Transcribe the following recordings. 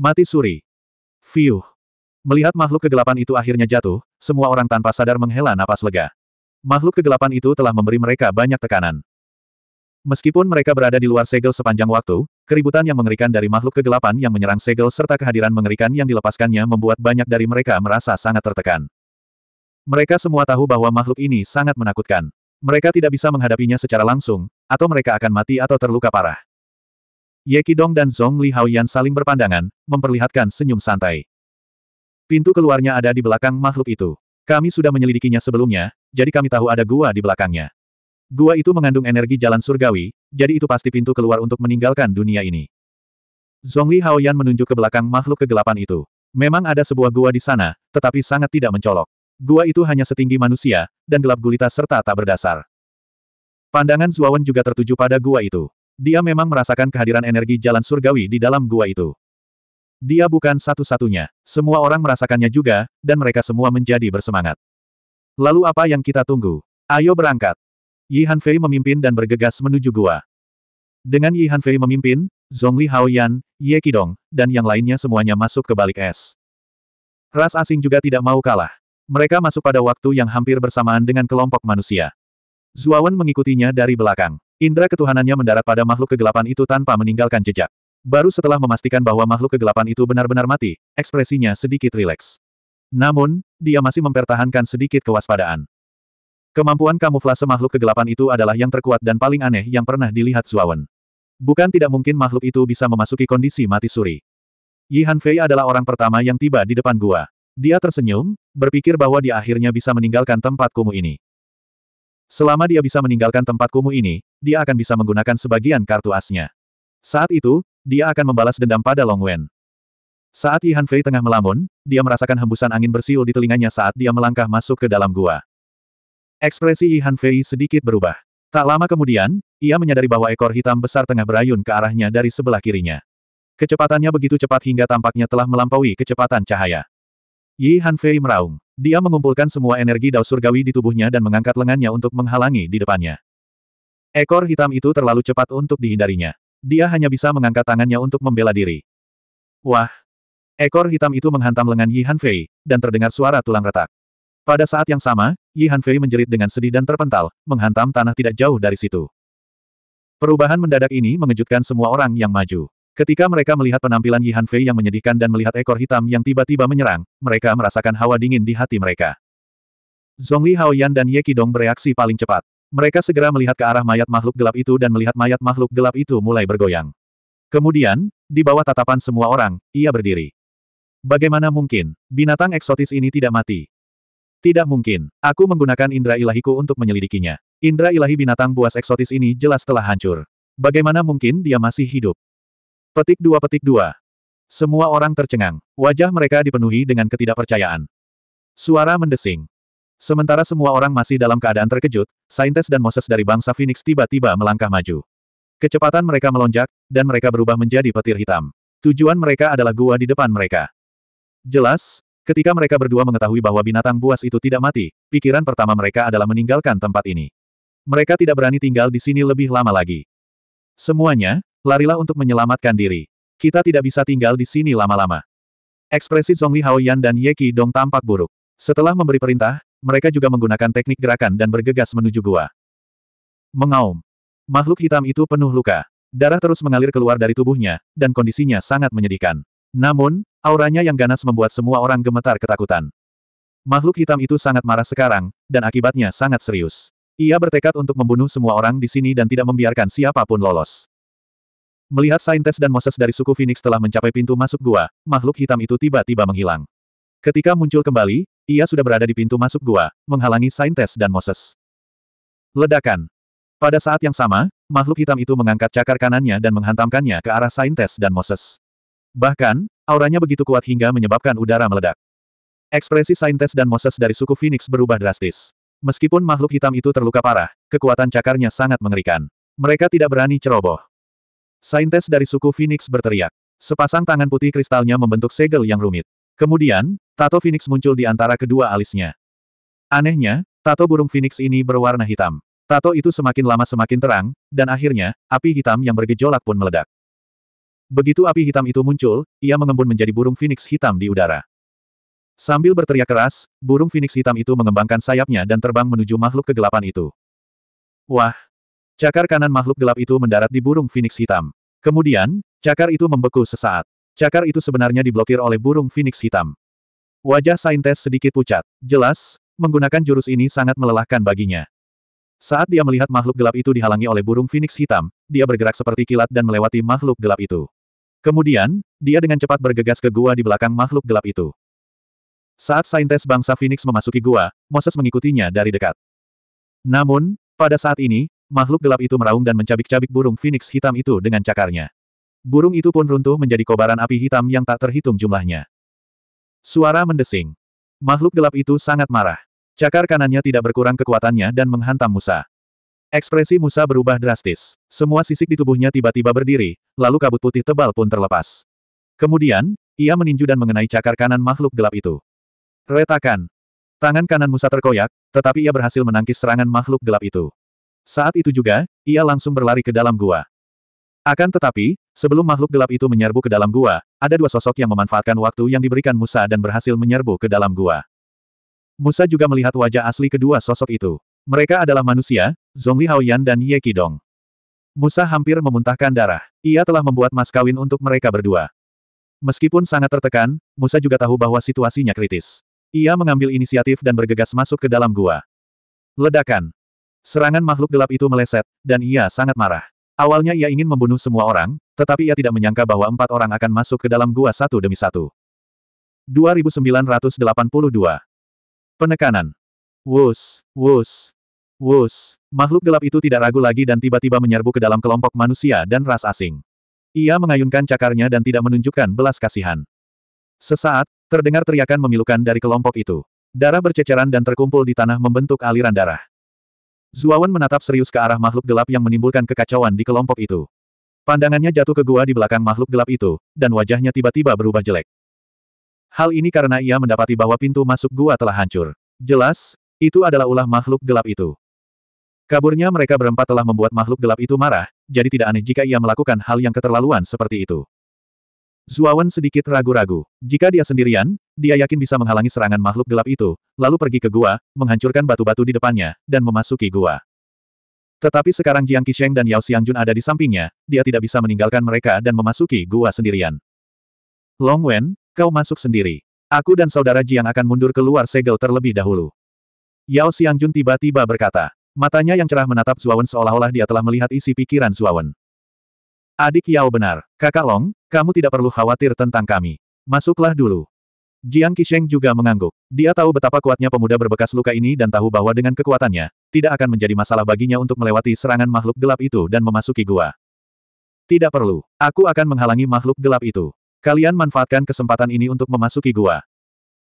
Mati suri. Fiuh. Melihat makhluk kegelapan itu akhirnya jatuh, semua orang tanpa sadar menghela napas lega. Makhluk kegelapan itu telah memberi mereka banyak tekanan. Meskipun mereka berada di luar segel sepanjang waktu, keributan yang mengerikan dari makhluk kegelapan yang menyerang segel serta kehadiran mengerikan yang dilepaskannya membuat banyak dari mereka merasa sangat tertekan. Mereka semua tahu bahwa makhluk ini sangat menakutkan. Mereka tidak bisa menghadapinya secara langsung, atau mereka akan mati atau terluka parah. Ye Qidong dan Zhong Li Haoyan saling berpandangan, memperlihatkan senyum santai. Pintu keluarnya ada di belakang makhluk itu. Kami sudah menyelidikinya sebelumnya, jadi kami tahu ada gua di belakangnya. Gua itu mengandung energi jalan surgawi, jadi itu pasti pintu keluar untuk meninggalkan dunia ini. Zhongli Li Haoyan menunjuk ke belakang makhluk kegelapan itu. Memang ada sebuah gua di sana, tetapi sangat tidak mencolok. Gua itu hanya setinggi manusia, dan gelap gulita serta tak berdasar. Pandangan Zuawan juga tertuju pada gua itu. Dia memang merasakan kehadiran energi jalan surgawi di dalam gua itu. Dia bukan satu-satunya. Semua orang merasakannya juga, dan mereka semua menjadi bersemangat. Lalu apa yang kita tunggu? Ayo berangkat. Yi Hanfei memimpin dan bergegas menuju gua. Dengan Yi Hanfei memimpin, Zhongli Haoyan, Ye Qidong, dan yang lainnya semuanya masuk ke balik es. Ras asing juga tidak mau kalah. Mereka masuk pada waktu yang hampir bersamaan dengan kelompok manusia. Zuawan mengikutinya dari belakang. Indra ketuhanannya mendarat pada makhluk kegelapan itu tanpa meninggalkan jejak. Baru setelah memastikan bahwa makhluk kegelapan itu benar-benar mati, ekspresinya sedikit rileks. Namun, dia masih mempertahankan sedikit kewaspadaan. Kemampuan kamuflase makhluk kegelapan itu adalah yang terkuat dan paling aneh yang pernah dilihat Zuawan. Bukan tidak mungkin makhluk itu bisa memasuki kondisi mati suri. Yi Hanfei adalah orang pertama yang tiba di depan gua. Dia tersenyum, berpikir bahwa dia akhirnya bisa meninggalkan tempat kumuh ini. Selama dia bisa meninggalkan tempat kumuh ini, dia akan bisa menggunakan sebagian kartu asnya. Saat itu, dia akan membalas dendam pada Long Wen. Saat Yi Hanfei tengah melamun, dia merasakan hembusan angin bersiul di telinganya saat dia melangkah masuk ke dalam gua. Ekspresi Yi Hanfei sedikit berubah. Tak lama kemudian, ia menyadari bahwa ekor hitam besar tengah berayun ke arahnya dari sebelah kirinya. Kecepatannya begitu cepat hingga tampaknya telah melampaui kecepatan cahaya. Yi Hanfei meraung. Dia mengumpulkan semua energi dao surgawi di tubuhnya dan mengangkat lengannya untuk menghalangi di depannya. Ekor hitam itu terlalu cepat untuk dihindarinya. Dia hanya bisa mengangkat tangannya untuk membela diri. Wah! Ekor hitam itu menghantam lengan Yi Hanfei, dan terdengar suara tulang retak. Pada saat yang sama, Yi Hanfei menjerit dengan sedih dan terpental, menghantam tanah tidak jauh dari situ. Perubahan mendadak ini mengejutkan semua orang yang maju. Ketika mereka melihat penampilan Yihan Fei yang menyedihkan dan melihat ekor hitam yang tiba-tiba menyerang, mereka merasakan hawa dingin di hati mereka. Zhongli Yan dan Ye Qidong bereaksi paling cepat. Mereka segera melihat ke arah mayat makhluk gelap itu dan melihat mayat makhluk gelap itu mulai bergoyang. Kemudian, di bawah tatapan semua orang, ia berdiri. Bagaimana mungkin, binatang eksotis ini tidak mati? Tidak mungkin. Aku menggunakan indera ilahiku untuk menyelidikinya. Indra ilahi binatang buas eksotis ini jelas telah hancur. Bagaimana mungkin dia masih hidup? Petik dua petik dua. Semua orang tercengang. Wajah mereka dipenuhi dengan ketidakpercayaan. Suara mendesing. Sementara semua orang masih dalam keadaan terkejut, Saintes dan Moses dari bangsa Phoenix tiba-tiba melangkah maju. Kecepatan mereka melonjak, dan mereka berubah menjadi petir hitam. Tujuan mereka adalah gua di depan mereka. Jelas, ketika mereka berdua mengetahui bahwa binatang buas itu tidak mati, pikiran pertama mereka adalah meninggalkan tempat ini. Mereka tidak berani tinggal di sini lebih lama lagi. Semuanya, Larilah untuk menyelamatkan diri. Kita tidak bisa tinggal di sini lama-lama. Ekspresi Zhongli Haoyan dan Ye Dong tampak buruk. Setelah memberi perintah, mereka juga menggunakan teknik gerakan dan bergegas menuju gua. Mengaum. Makhluk hitam itu penuh luka. Darah terus mengalir keluar dari tubuhnya, dan kondisinya sangat menyedihkan. Namun, auranya yang ganas membuat semua orang gemetar ketakutan. Makhluk hitam itu sangat marah sekarang, dan akibatnya sangat serius. Ia bertekad untuk membunuh semua orang di sini dan tidak membiarkan siapapun lolos. Melihat Saintes dan Moses dari suku Phoenix telah mencapai pintu masuk gua, makhluk hitam itu tiba-tiba menghilang. Ketika muncul kembali, ia sudah berada di pintu masuk gua, menghalangi Saintes dan Moses. Ledakan. Pada saat yang sama, makhluk hitam itu mengangkat cakar kanannya dan menghantamkannya ke arah Saintes dan Moses. Bahkan, auranya begitu kuat hingga menyebabkan udara meledak. Ekspresi Saintes dan Moses dari suku Phoenix berubah drastis. Meskipun makhluk hitam itu terluka parah, kekuatan cakarnya sangat mengerikan. Mereka tidak berani ceroboh. Saintes dari suku Phoenix berteriak. Sepasang tangan putih kristalnya membentuk segel yang rumit. Kemudian, tato Phoenix muncul di antara kedua alisnya. Anehnya, tato burung Phoenix ini berwarna hitam. Tato itu semakin lama semakin terang, dan akhirnya, api hitam yang bergejolak pun meledak. Begitu api hitam itu muncul, ia mengembun menjadi burung Phoenix hitam di udara. Sambil berteriak keras, burung Phoenix hitam itu mengembangkan sayapnya dan terbang menuju makhluk kegelapan itu. Wah, Cakar kanan makhluk gelap itu mendarat di burung Phoenix hitam. Kemudian, cakar itu membeku sesaat. Cakar itu sebenarnya diblokir oleh burung Phoenix hitam. Wajah Saintes sedikit pucat. Jelas, menggunakan jurus ini sangat melelahkan baginya. Saat dia melihat makhluk gelap itu dihalangi oleh burung Phoenix hitam, dia bergerak seperti kilat dan melewati makhluk gelap itu. Kemudian, dia dengan cepat bergegas ke gua di belakang makhluk gelap itu. Saat saintes bangsa Phoenix memasuki gua, Moses mengikutinya dari dekat. Namun, pada saat ini, makhluk gelap itu meraung dan mencabik-cabik burung Phoenix hitam itu dengan cakarnya. Burung itu pun runtuh menjadi kobaran api hitam yang tak terhitung jumlahnya. Suara mendesing. Makhluk gelap itu sangat marah. Cakar kanannya tidak berkurang kekuatannya dan menghantam Musa. Ekspresi Musa berubah drastis. Semua sisik di tubuhnya tiba-tiba berdiri, lalu kabut putih tebal pun terlepas. Kemudian, ia meninju dan mengenai cakar kanan makhluk gelap itu. Retakan. Tangan kanan Musa terkoyak, tetapi ia berhasil menangkis serangan makhluk gelap itu. Saat itu juga, ia langsung berlari ke dalam gua. Akan tetapi, sebelum makhluk gelap itu menyerbu ke dalam gua, ada dua sosok yang memanfaatkan waktu yang diberikan Musa dan berhasil menyerbu ke dalam gua. Musa juga melihat wajah asli kedua sosok itu. Mereka adalah manusia, Zhongli Haoyan dan Ye Qidong. Musa hampir memuntahkan darah. Ia telah membuat mas kawin untuk mereka berdua. Meskipun sangat tertekan, Musa juga tahu bahwa situasinya kritis. Ia mengambil inisiatif dan bergegas masuk ke dalam gua. Ledakan. Serangan makhluk gelap itu meleset, dan ia sangat marah. Awalnya ia ingin membunuh semua orang, tetapi ia tidak menyangka bahwa empat orang akan masuk ke dalam gua satu demi satu. 2982. Penekanan. Wus, wus, wus. Makhluk gelap itu tidak ragu lagi dan tiba-tiba menyerbu ke dalam kelompok manusia dan ras asing. Ia mengayunkan cakarnya dan tidak menunjukkan belas kasihan. Sesaat, terdengar teriakan memilukan dari kelompok itu. Darah berceceran dan terkumpul di tanah membentuk aliran darah. Zuawan menatap serius ke arah makhluk gelap yang menimbulkan kekacauan di kelompok itu. Pandangannya jatuh ke gua di belakang makhluk gelap itu, dan wajahnya tiba-tiba berubah jelek. Hal ini karena ia mendapati bahwa pintu masuk gua telah hancur. Jelas, itu adalah ulah makhluk gelap itu. Kaburnya mereka berempat telah membuat makhluk gelap itu marah, jadi tidak aneh jika ia melakukan hal yang keterlaluan seperti itu. Zuawan sedikit ragu-ragu. Jika dia sendirian, dia yakin bisa menghalangi serangan makhluk gelap itu, lalu pergi ke gua, menghancurkan batu-batu di depannya, dan memasuki gua. Tetapi sekarang Jiang Qisheng dan Yao Xiangjun ada di sampingnya, dia tidak bisa meninggalkan mereka dan memasuki gua sendirian. Long Wen, kau masuk sendiri. Aku dan saudara Jiang akan mundur keluar segel terlebih dahulu. Yao Xiangjun tiba-tiba berkata. Matanya yang cerah menatap Zuawan seolah-olah dia telah melihat isi pikiran Zuawan. Adik Yao benar. Kakak Long, kamu tidak perlu khawatir tentang kami. Masuklah dulu. Jiang Qisheng juga mengangguk. Dia tahu betapa kuatnya pemuda berbekas luka ini dan tahu bahwa dengan kekuatannya, tidak akan menjadi masalah baginya untuk melewati serangan makhluk gelap itu dan memasuki gua. Tidak perlu. Aku akan menghalangi makhluk gelap itu. Kalian manfaatkan kesempatan ini untuk memasuki gua.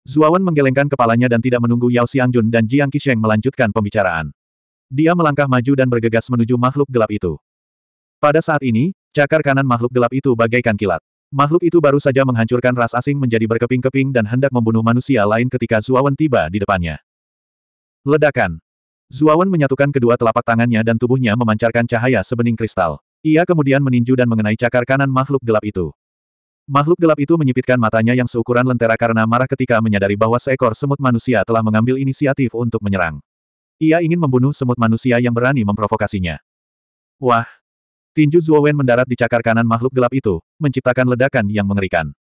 Zuawan menggelengkan kepalanya dan tidak menunggu Yao Xiangjun dan Jiang Qisheng melanjutkan pembicaraan. Dia melangkah maju dan bergegas menuju makhluk gelap itu. Pada saat ini, Cakar kanan makhluk gelap itu bagaikan kilat. Makhluk itu baru saja menghancurkan ras asing menjadi berkeping-keping dan hendak membunuh manusia lain ketika Zuawan tiba di depannya. Ledakan. Zuawan menyatukan kedua telapak tangannya dan tubuhnya memancarkan cahaya sebening kristal. Ia kemudian meninju dan mengenai cakar kanan makhluk gelap itu. Makhluk gelap itu menyipitkan matanya yang seukuran lentera karena marah ketika menyadari bahwa seekor semut manusia telah mengambil inisiatif untuk menyerang. Ia ingin membunuh semut manusia yang berani memprovokasinya. Wah, Tinju Zuowen mendarat di cakar kanan makhluk gelap itu, menciptakan ledakan yang mengerikan.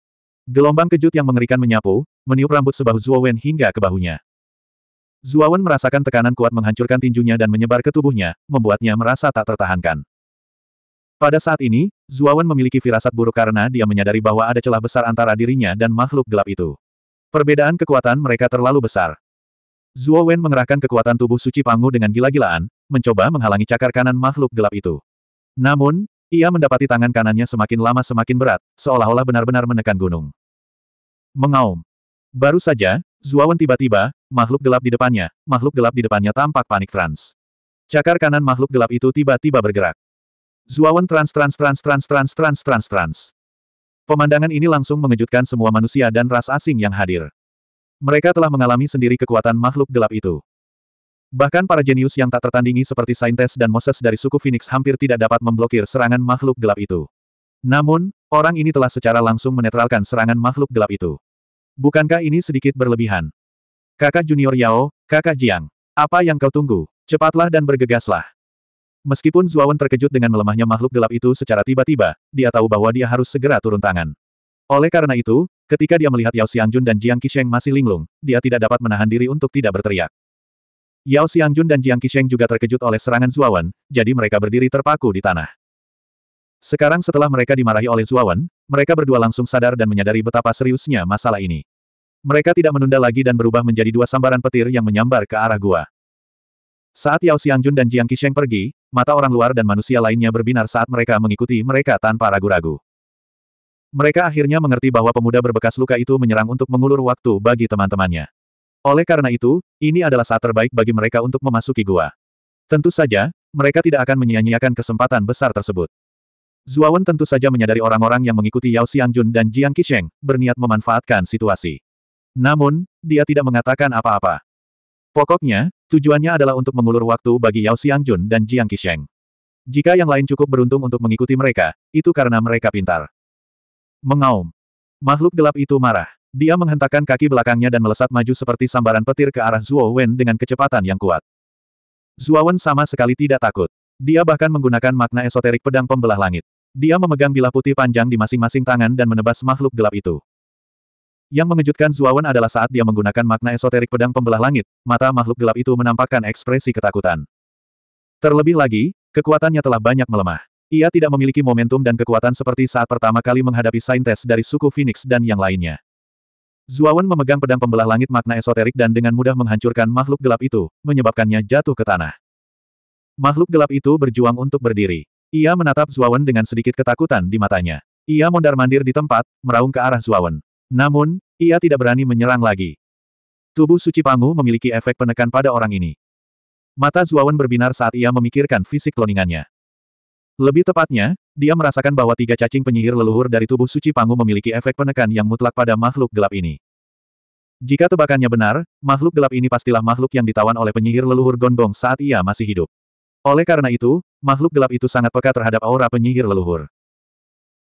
Gelombang kejut yang mengerikan menyapu, meniup rambut sebahu Zuowen hingga ke bahunya. Zuowen merasakan tekanan kuat menghancurkan tinjunya dan menyebar ke tubuhnya, membuatnya merasa tak tertahankan. Pada saat ini, Zuowen memiliki firasat buruk karena dia menyadari bahwa ada celah besar antara dirinya dan makhluk gelap itu. Perbedaan kekuatan mereka terlalu besar. Zuowen mengerahkan kekuatan tubuh suci Pangu dengan gila-gilaan, mencoba menghalangi cakar kanan makhluk gelap itu. Namun, ia mendapati tangan kanannya semakin lama semakin berat, seolah-olah benar-benar menekan gunung. Mengaum. Baru saja, Zuawan tiba-tiba, makhluk gelap di depannya, makhluk gelap di depannya tampak panik trans. Cakar kanan makhluk gelap itu tiba-tiba bergerak. Zuawan trans trans trans trans trans trans trans trans. Pemandangan ini langsung mengejutkan semua manusia dan ras asing yang hadir. Mereka telah mengalami sendiri kekuatan makhluk gelap itu. Bahkan para jenius yang tak tertandingi seperti Saintes dan Moses dari suku Phoenix hampir tidak dapat memblokir serangan makhluk gelap itu. Namun, orang ini telah secara langsung menetralkan serangan makhluk gelap itu. Bukankah ini sedikit berlebihan? Kakak junior Yao, kakak Jiang. Apa yang kau tunggu? Cepatlah dan bergegaslah. Meskipun Zuawan terkejut dengan melemahnya makhluk gelap itu secara tiba-tiba, dia tahu bahwa dia harus segera turun tangan. Oleh karena itu, ketika dia melihat Yao Xiangjun dan Jiang Qisheng masih linglung, dia tidak dapat menahan diri untuk tidak berteriak. Yao Xiangjun dan Jiang Qisheng juga terkejut oleh serangan Zuawan, jadi mereka berdiri terpaku di tanah. Sekarang setelah mereka dimarahi oleh Zuawan, mereka berdua langsung sadar dan menyadari betapa seriusnya masalah ini. Mereka tidak menunda lagi dan berubah menjadi dua sambaran petir yang menyambar ke arah gua. Saat Yao Xiangjun dan Jiang Qisheng pergi, mata orang luar dan manusia lainnya berbinar saat mereka mengikuti mereka tanpa ragu-ragu. Mereka akhirnya mengerti bahwa pemuda berbekas luka itu menyerang untuk mengulur waktu bagi teman-temannya. Oleh karena itu, ini adalah saat terbaik bagi mereka untuk memasuki gua. Tentu saja, mereka tidak akan menyia-nyiakan kesempatan besar tersebut. Zuawan tentu saja menyadari orang-orang yang mengikuti Yao Xiangjun dan Jiang Qisheng, berniat memanfaatkan situasi. Namun, dia tidak mengatakan apa-apa. Pokoknya, tujuannya adalah untuk mengulur waktu bagi Yao Xiangjun dan Jiang Qisheng. Jika yang lain cukup beruntung untuk mengikuti mereka, itu karena mereka pintar. Mengaum. Makhluk gelap itu marah. Dia menghentakkan kaki belakangnya dan melesat maju seperti sambaran petir ke arah Zuo Wen dengan kecepatan yang kuat. Zuo Wen sama sekali tidak takut. Dia bahkan menggunakan makna esoterik pedang pembelah langit. Dia memegang bilah putih panjang di masing-masing tangan dan menebas makhluk gelap itu. Yang mengejutkan Zuo Wen adalah saat dia menggunakan makna esoterik pedang pembelah langit, mata makhluk gelap itu menampakkan ekspresi ketakutan. Terlebih lagi, kekuatannya telah banyak melemah. Ia tidak memiliki momentum dan kekuatan seperti saat pertama kali menghadapi saintes dari suku Phoenix dan yang lainnya. Zuawan memegang pedang pembelah langit makna esoterik dan dengan mudah menghancurkan makhluk gelap itu, menyebabkannya jatuh ke tanah. Makhluk gelap itu berjuang untuk berdiri. Ia menatap Zuawan dengan sedikit ketakutan di matanya. Ia mondar-mandir di tempat, meraung ke arah Zuawan. Namun, ia tidak berani menyerang lagi. Tubuh suci Pangu memiliki efek penekan pada orang ini. Mata Zuawan berbinar saat ia memikirkan fisik kloningannya. Lebih tepatnya, dia merasakan bahwa tiga cacing penyihir leluhur dari tubuh suci Pangu memiliki efek penekan yang mutlak pada makhluk gelap ini. Jika tebakannya benar, makhluk gelap ini pastilah makhluk yang ditawan oleh penyihir leluhur Gonggong saat ia masih hidup. Oleh karena itu, makhluk gelap itu sangat peka terhadap aura penyihir leluhur.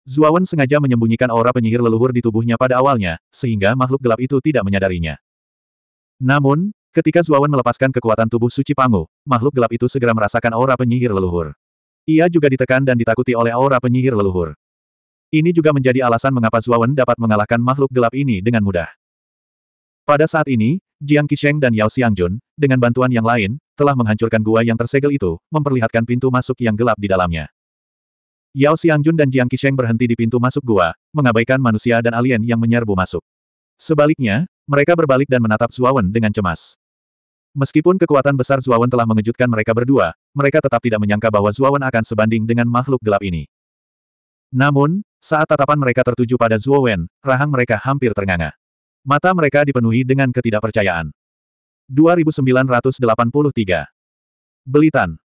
Zuawan sengaja menyembunyikan aura penyihir leluhur di tubuhnya pada awalnya, sehingga makhluk gelap itu tidak menyadarinya. Namun, ketika Zuawan melepaskan kekuatan tubuh suci Pangu, makhluk gelap itu segera merasakan aura penyihir leluhur. Ia juga ditekan dan ditakuti oleh aura penyihir leluhur. Ini juga menjadi alasan mengapa Zuawan dapat mengalahkan makhluk gelap ini dengan mudah. Pada saat ini, Jiang Qisheng dan Yao Xiangjun, dengan bantuan yang lain, telah menghancurkan gua yang tersegel itu, memperlihatkan pintu masuk yang gelap di dalamnya. Yao Xiangjun dan Jiang Qisheng berhenti di pintu masuk gua, mengabaikan manusia dan alien yang menyerbu masuk. Sebaliknya, mereka berbalik dan menatap Zuawan dengan cemas. Meskipun kekuatan besar Zuawan telah mengejutkan mereka berdua, mereka tetap tidak menyangka bahwa Zuawan akan sebanding dengan makhluk gelap ini. Namun, saat tatapan mereka tertuju pada Zuowen, rahang mereka hampir ternganga. Mata mereka dipenuhi dengan ketidakpercayaan. 2983 Belitan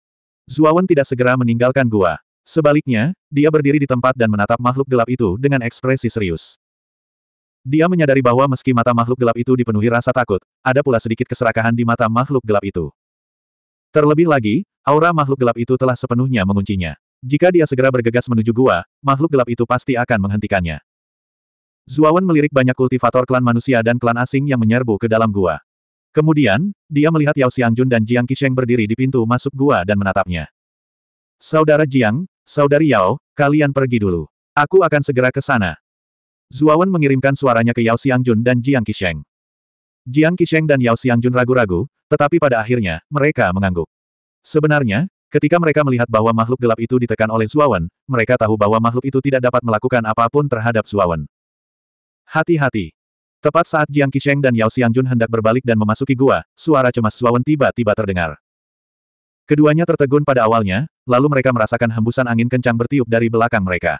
Zuawan tidak segera meninggalkan gua. Sebaliknya, dia berdiri di tempat dan menatap makhluk gelap itu dengan ekspresi serius. Dia menyadari bahwa meski mata makhluk gelap itu dipenuhi rasa takut, ada pula sedikit keserakahan di mata makhluk gelap itu. Terlebih lagi, aura makhluk gelap itu telah sepenuhnya menguncinya. Jika dia segera bergegas menuju gua, makhluk gelap itu pasti akan menghentikannya. Zuawan melirik banyak kultivator klan manusia dan klan asing yang menyerbu ke dalam gua. Kemudian, dia melihat Yao Xiangjun dan Jiang Qisheng berdiri di pintu masuk gua dan menatapnya. Saudara Jiang, Saudari Yao, kalian pergi dulu. Aku akan segera ke sana. Zuawan mengirimkan suaranya ke Yao Xiangjun dan Jiang Qisheng. Jiang Qisheng dan Yao Xiangjun ragu-ragu, tetapi pada akhirnya, mereka mengangguk. Sebenarnya, ketika mereka melihat bahwa makhluk gelap itu ditekan oleh Zuawan, mereka tahu bahwa makhluk itu tidak dapat melakukan apapun terhadap Zuawan. Hati-hati. Tepat saat Jiang Qisheng dan Yao Xiangjun hendak berbalik dan memasuki gua, suara cemas Zuawan tiba-tiba terdengar. Keduanya tertegun pada awalnya, lalu mereka merasakan hembusan angin kencang bertiup dari belakang mereka.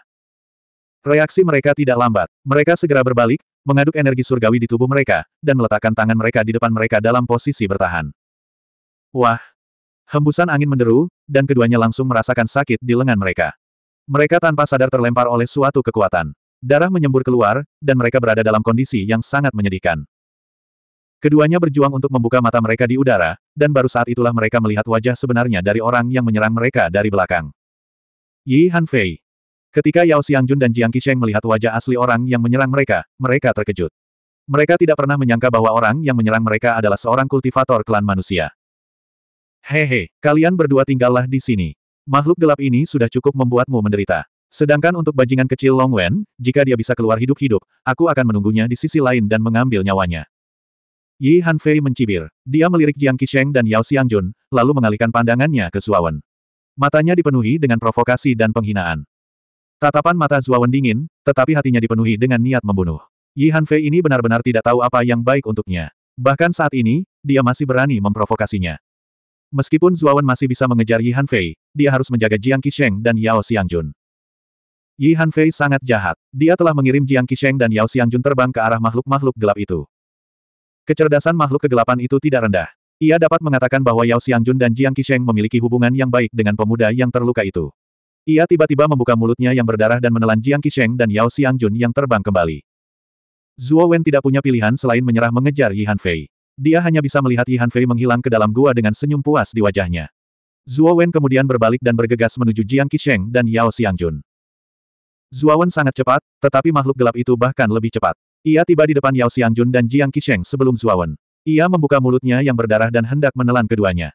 Reaksi mereka tidak lambat. Mereka segera berbalik, mengaduk energi surgawi di tubuh mereka, dan meletakkan tangan mereka di depan mereka dalam posisi bertahan. Wah! Hembusan angin menderu, dan keduanya langsung merasakan sakit di lengan mereka. Mereka tanpa sadar terlempar oleh suatu kekuatan. Darah menyembur keluar, dan mereka berada dalam kondisi yang sangat menyedihkan. Keduanya berjuang untuk membuka mata mereka di udara, dan baru saat itulah mereka melihat wajah sebenarnya dari orang yang menyerang mereka dari belakang. Yi Han Fei. Ketika Yao Xiangjun dan Jiang Qisheng melihat wajah asli orang yang menyerang mereka, mereka terkejut. Mereka tidak pernah menyangka bahwa orang yang menyerang mereka adalah seorang kultivator klan manusia. Hehe, kalian berdua tinggallah di sini. Makhluk gelap ini sudah cukup membuatmu menderita. Sedangkan untuk bajingan kecil Long Wen, jika dia bisa keluar hidup-hidup, aku akan menunggunya di sisi lain dan mengambil nyawanya. Yi Hanfei mencibir. Dia melirik Jiang Qisheng dan Yao Xiangjun, lalu mengalihkan pandangannya ke Suawen. Matanya dipenuhi dengan provokasi dan penghinaan. Tatapan mata Zuawan dingin, tetapi hatinya dipenuhi dengan niat membunuh. Yi Han Fei ini benar-benar tidak tahu apa yang baik untuknya. Bahkan saat ini, dia masih berani memprovokasinya. Meskipun Zuawan masih bisa mengejar Yi Han Fei, dia harus menjaga Jiang Qisheng dan Yao Xiangjun. Yi Han Fei sangat jahat. Dia telah mengirim Jiang Qisheng dan Yao Xiangjun terbang ke arah makhluk-makhluk gelap itu. Kecerdasan makhluk kegelapan itu tidak rendah. Ia dapat mengatakan bahwa Yao Xiangjun dan Jiang Qisheng memiliki hubungan yang baik dengan pemuda yang terluka itu. Ia tiba-tiba membuka mulutnya yang berdarah dan menelan Jiang Qisheng dan Yao Xiangjun yang terbang kembali. Zhuo Wen tidak punya pilihan selain menyerah mengejar Yi Hanfei. Dia hanya bisa melihat Yi Hanfei menghilang ke dalam gua dengan senyum puas di wajahnya. Zhuo Wen kemudian berbalik dan bergegas menuju Jiang Qisheng dan Yao Xiangjun. Zhuo Wen sangat cepat, tetapi makhluk gelap itu bahkan lebih cepat. Ia tiba di depan Yao Xiangjun dan Jiang Qisheng sebelum Zhuo Wen. Ia membuka mulutnya yang berdarah dan hendak menelan keduanya.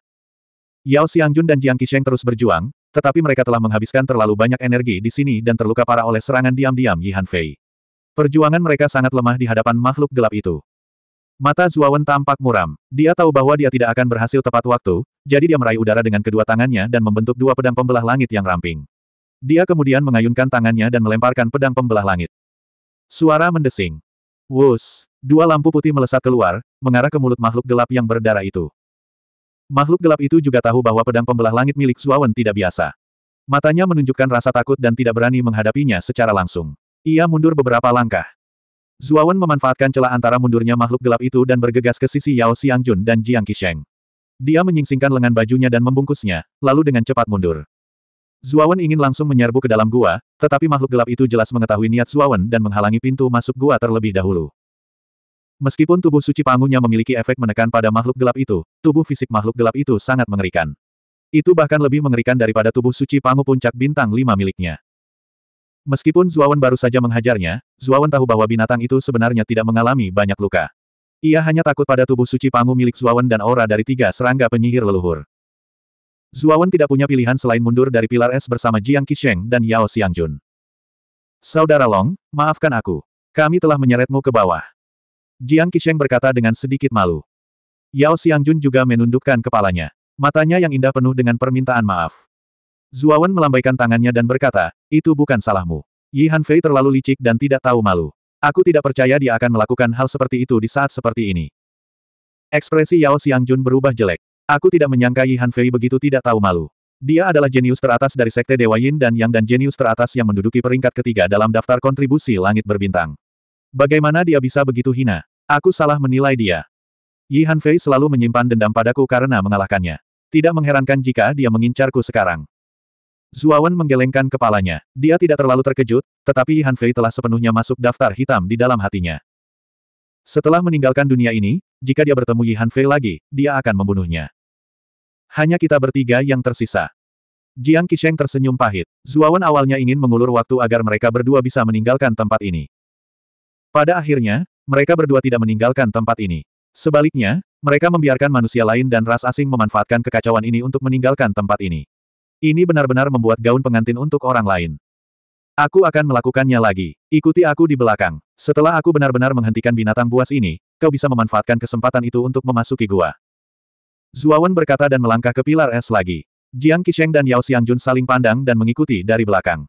Yao Xiangjun dan Jiang Qisheng terus berjuang, tetapi mereka telah menghabiskan terlalu banyak energi di sini dan terluka parah oleh serangan diam-diam Yihan Fei. Perjuangan mereka sangat lemah di hadapan makhluk gelap itu. Mata Zuawan tampak muram. Dia tahu bahwa dia tidak akan berhasil tepat waktu, jadi dia meraih udara dengan kedua tangannya dan membentuk dua pedang pembelah langit yang ramping. Dia kemudian mengayunkan tangannya dan melemparkan pedang pembelah langit. Suara mendesing. Wus! Dua lampu putih melesat keluar, mengarah ke mulut makhluk gelap yang berdarah itu. Makhluk gelap itu juga tahu bahwa pedang pembelah langit milik Zuawan tidak biasa. Matanya menunjukkan rasa takut dan tidak berani menghadapinya secara langsung. Ia mundur beberapa langkah. Zuawan memanfaatkan celah antara mundurnya makhluk gelap itu dan bergegas ke sisi Yao Xiangjun dan Jiang Qisheng. Dia menyingsingkan lengan bajunya dan membungkusnya, lalu dengan cepat mundur. Zuawan ingin langsung menyerbu ke dalam gua, tetapi makhluk gelap itu jelas mengetahui niat Zuawan dan menghalangi pintu masuk gua terlebih dahulu. Meskipun tubuh suci pangunya memiliki efek menekan pada makhluk gelap itu, tubuh fisik makhluk gelap itu sangat mengerikan. Itu bahkan lebih mengerikan daripada tubuh suci pangu puncak bintang lima miliknya. Meskipun Zuawan baru saja menghajarnya, Zuawan tahu bahwa binatang itu sebenarnya tidak mengalami banyak luka. Ia hanya takut pada tubuh suci pangu milik Zuawan dan aura dari tiga serangga penyihir leluhur. Zuawan tidak punya pilihan selain mundur dari pilar es bersama Jiang Qisheng dan Yao Xiangjun. Saudara Long, maafkan aku. Kami telah menyeretmu ke bawah. Jiang Qisheng berkata dengan sedikit malu. Yao Xiangjun juga menundukkan kepalanya. Matanya yang indah penuh dengan permintaan maaf. Zuawan melambaikan tangannya dan berkata, itu bukan salahmu. Yi Hanfei terlalu licik dan tidak tahu malu. Aku tidak percaya dia akan melakukan hal seperti itu di saat seperti ini. Ekspresi Yao Xiangjun berubah jelek. Aku tidak menyangka Yi Hanfei begitu tidak tahu malu. Dia adalah jenius teratas dari Sekte Dewa Yin dan Yang dan jenius teratas yang menduduki peringkat ketiga dalam daftar kontribusi langit berbintang. Bagaimana dia bisa begitu hina? Aku salah menilai dia. Yi Hanfei selalu menyimpan dendam padaku karena mengalahkannya. Tidak mengherankan jika dia mengincarku sekarang. Zuawan menggelengkan kepalanya. Dia tidak terlalu terkejut, tetapi Yi Hanfei telah sepenuhnya masuk daftar hitam di dalam hatinya. Setelah meninggalkan dunia ini, jika dia bertemu Yi Hanfei lagi, dia akan membunuhnya. Hanya kita bertiga yang tersisa. Jiang Qisheng tersenyum pahit. Zuawan awalnya ingin mengulur waktu agar mereka berdua bisa meninggalkan tempat ini. Pada akhirnya, mereka berdua tidak meninggalkan tempat ini. Sebaliknya, mereka membiarkan manusia lain dan ras asing memanfaatkan kekacauan ini untuk meninggalkan tempat ini. Ini benar-benar membuat gaun pengantin untuk orang lain. Aku akan melakukannya lagi. Ikuti aku di belakang. Setelah aku benar-benar menghentikan binatang buas ini, kau bisa memanfaatkan kesempatan itu untuk memasuki gua. Zuawan berkata dan melangkah ke pilar es lagi. Jiang Qisheng dan Yao Xiangjun saling pandang dan mengikuti dari belakang.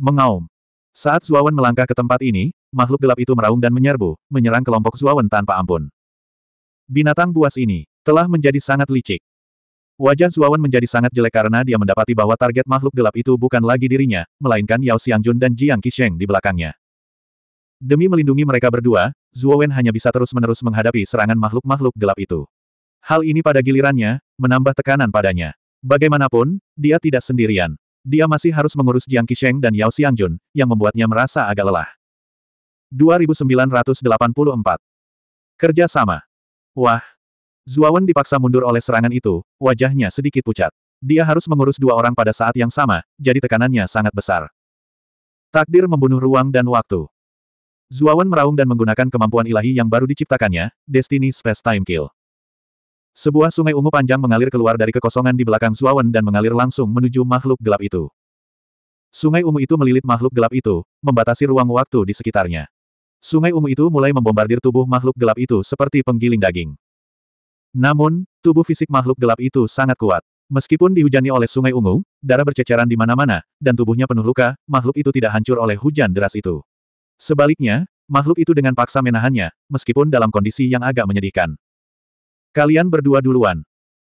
Mengaum. Saat Zuawan melangkah ke tempat ini, makhluk gelap itu meraung dan menyerbu, menyerang kelompok Zuawan tanpa ampun. Binatang buas ini telah menjadi sangat licik. Wajah Zuawan menjadi sangat jelek karena dia mendapati bahwa target makhluk gelap itu bukan lagi dirinya, melainkan Yao Xiangjun dan Jiang Qisheng di belakangnya. Demi melindungi mereka berdua, Zuowen hanya bisa terus-menerus menghadapi serangan makhluk-makhluk gelap itu. Hal ini pada gilirannya, menambah tekanan padanya. Bagaimanapun, dia tidak sendirian. Dia masih harus mengurus Jiang Qisheng dan Yao Xiangjun, yang membuatnya merasa agak lelah. 2984. Kerja sama. Wah. Zuawan dipaksa mundur oleh serangan itu, wajahnya sedikit pucat. Dia harus mengurus dua orang pada saat yang sama, jadi tekanannya sangat besar. Takdir membunuh ruang dan waktu. Zuawan meraung dan menggunakan kemampuan ilahi yang baru diciptakannya, Destiny Space Time Kill. Sebuah sungai ungu panjang mengalir keluar dari kekosongan di belakang Zuawan dan mengalir langsung menuju makhluk gelap itu. Sungai ungu itu melilit makhluk gelap itu, membatasi ruang waktu di sekitarnya. Sungai ungu itu mulai membombardir tubuh makhluk gelap itu seperti penggiling daging. Namun, tubuh fisik makhluk gelap itu sangat kuat. Meskipun dihujani oleh sungai ungu, darah berceceran di mana-mana, dan tubuhnya penuh luka, makhluk itu tidak hancur oleh hujan deras itu. Sebaliknya, makhluk itu dengan paksa menahannya, meskipun dalam kondisi yang agak menyedihkan. Kalian berdua duluan.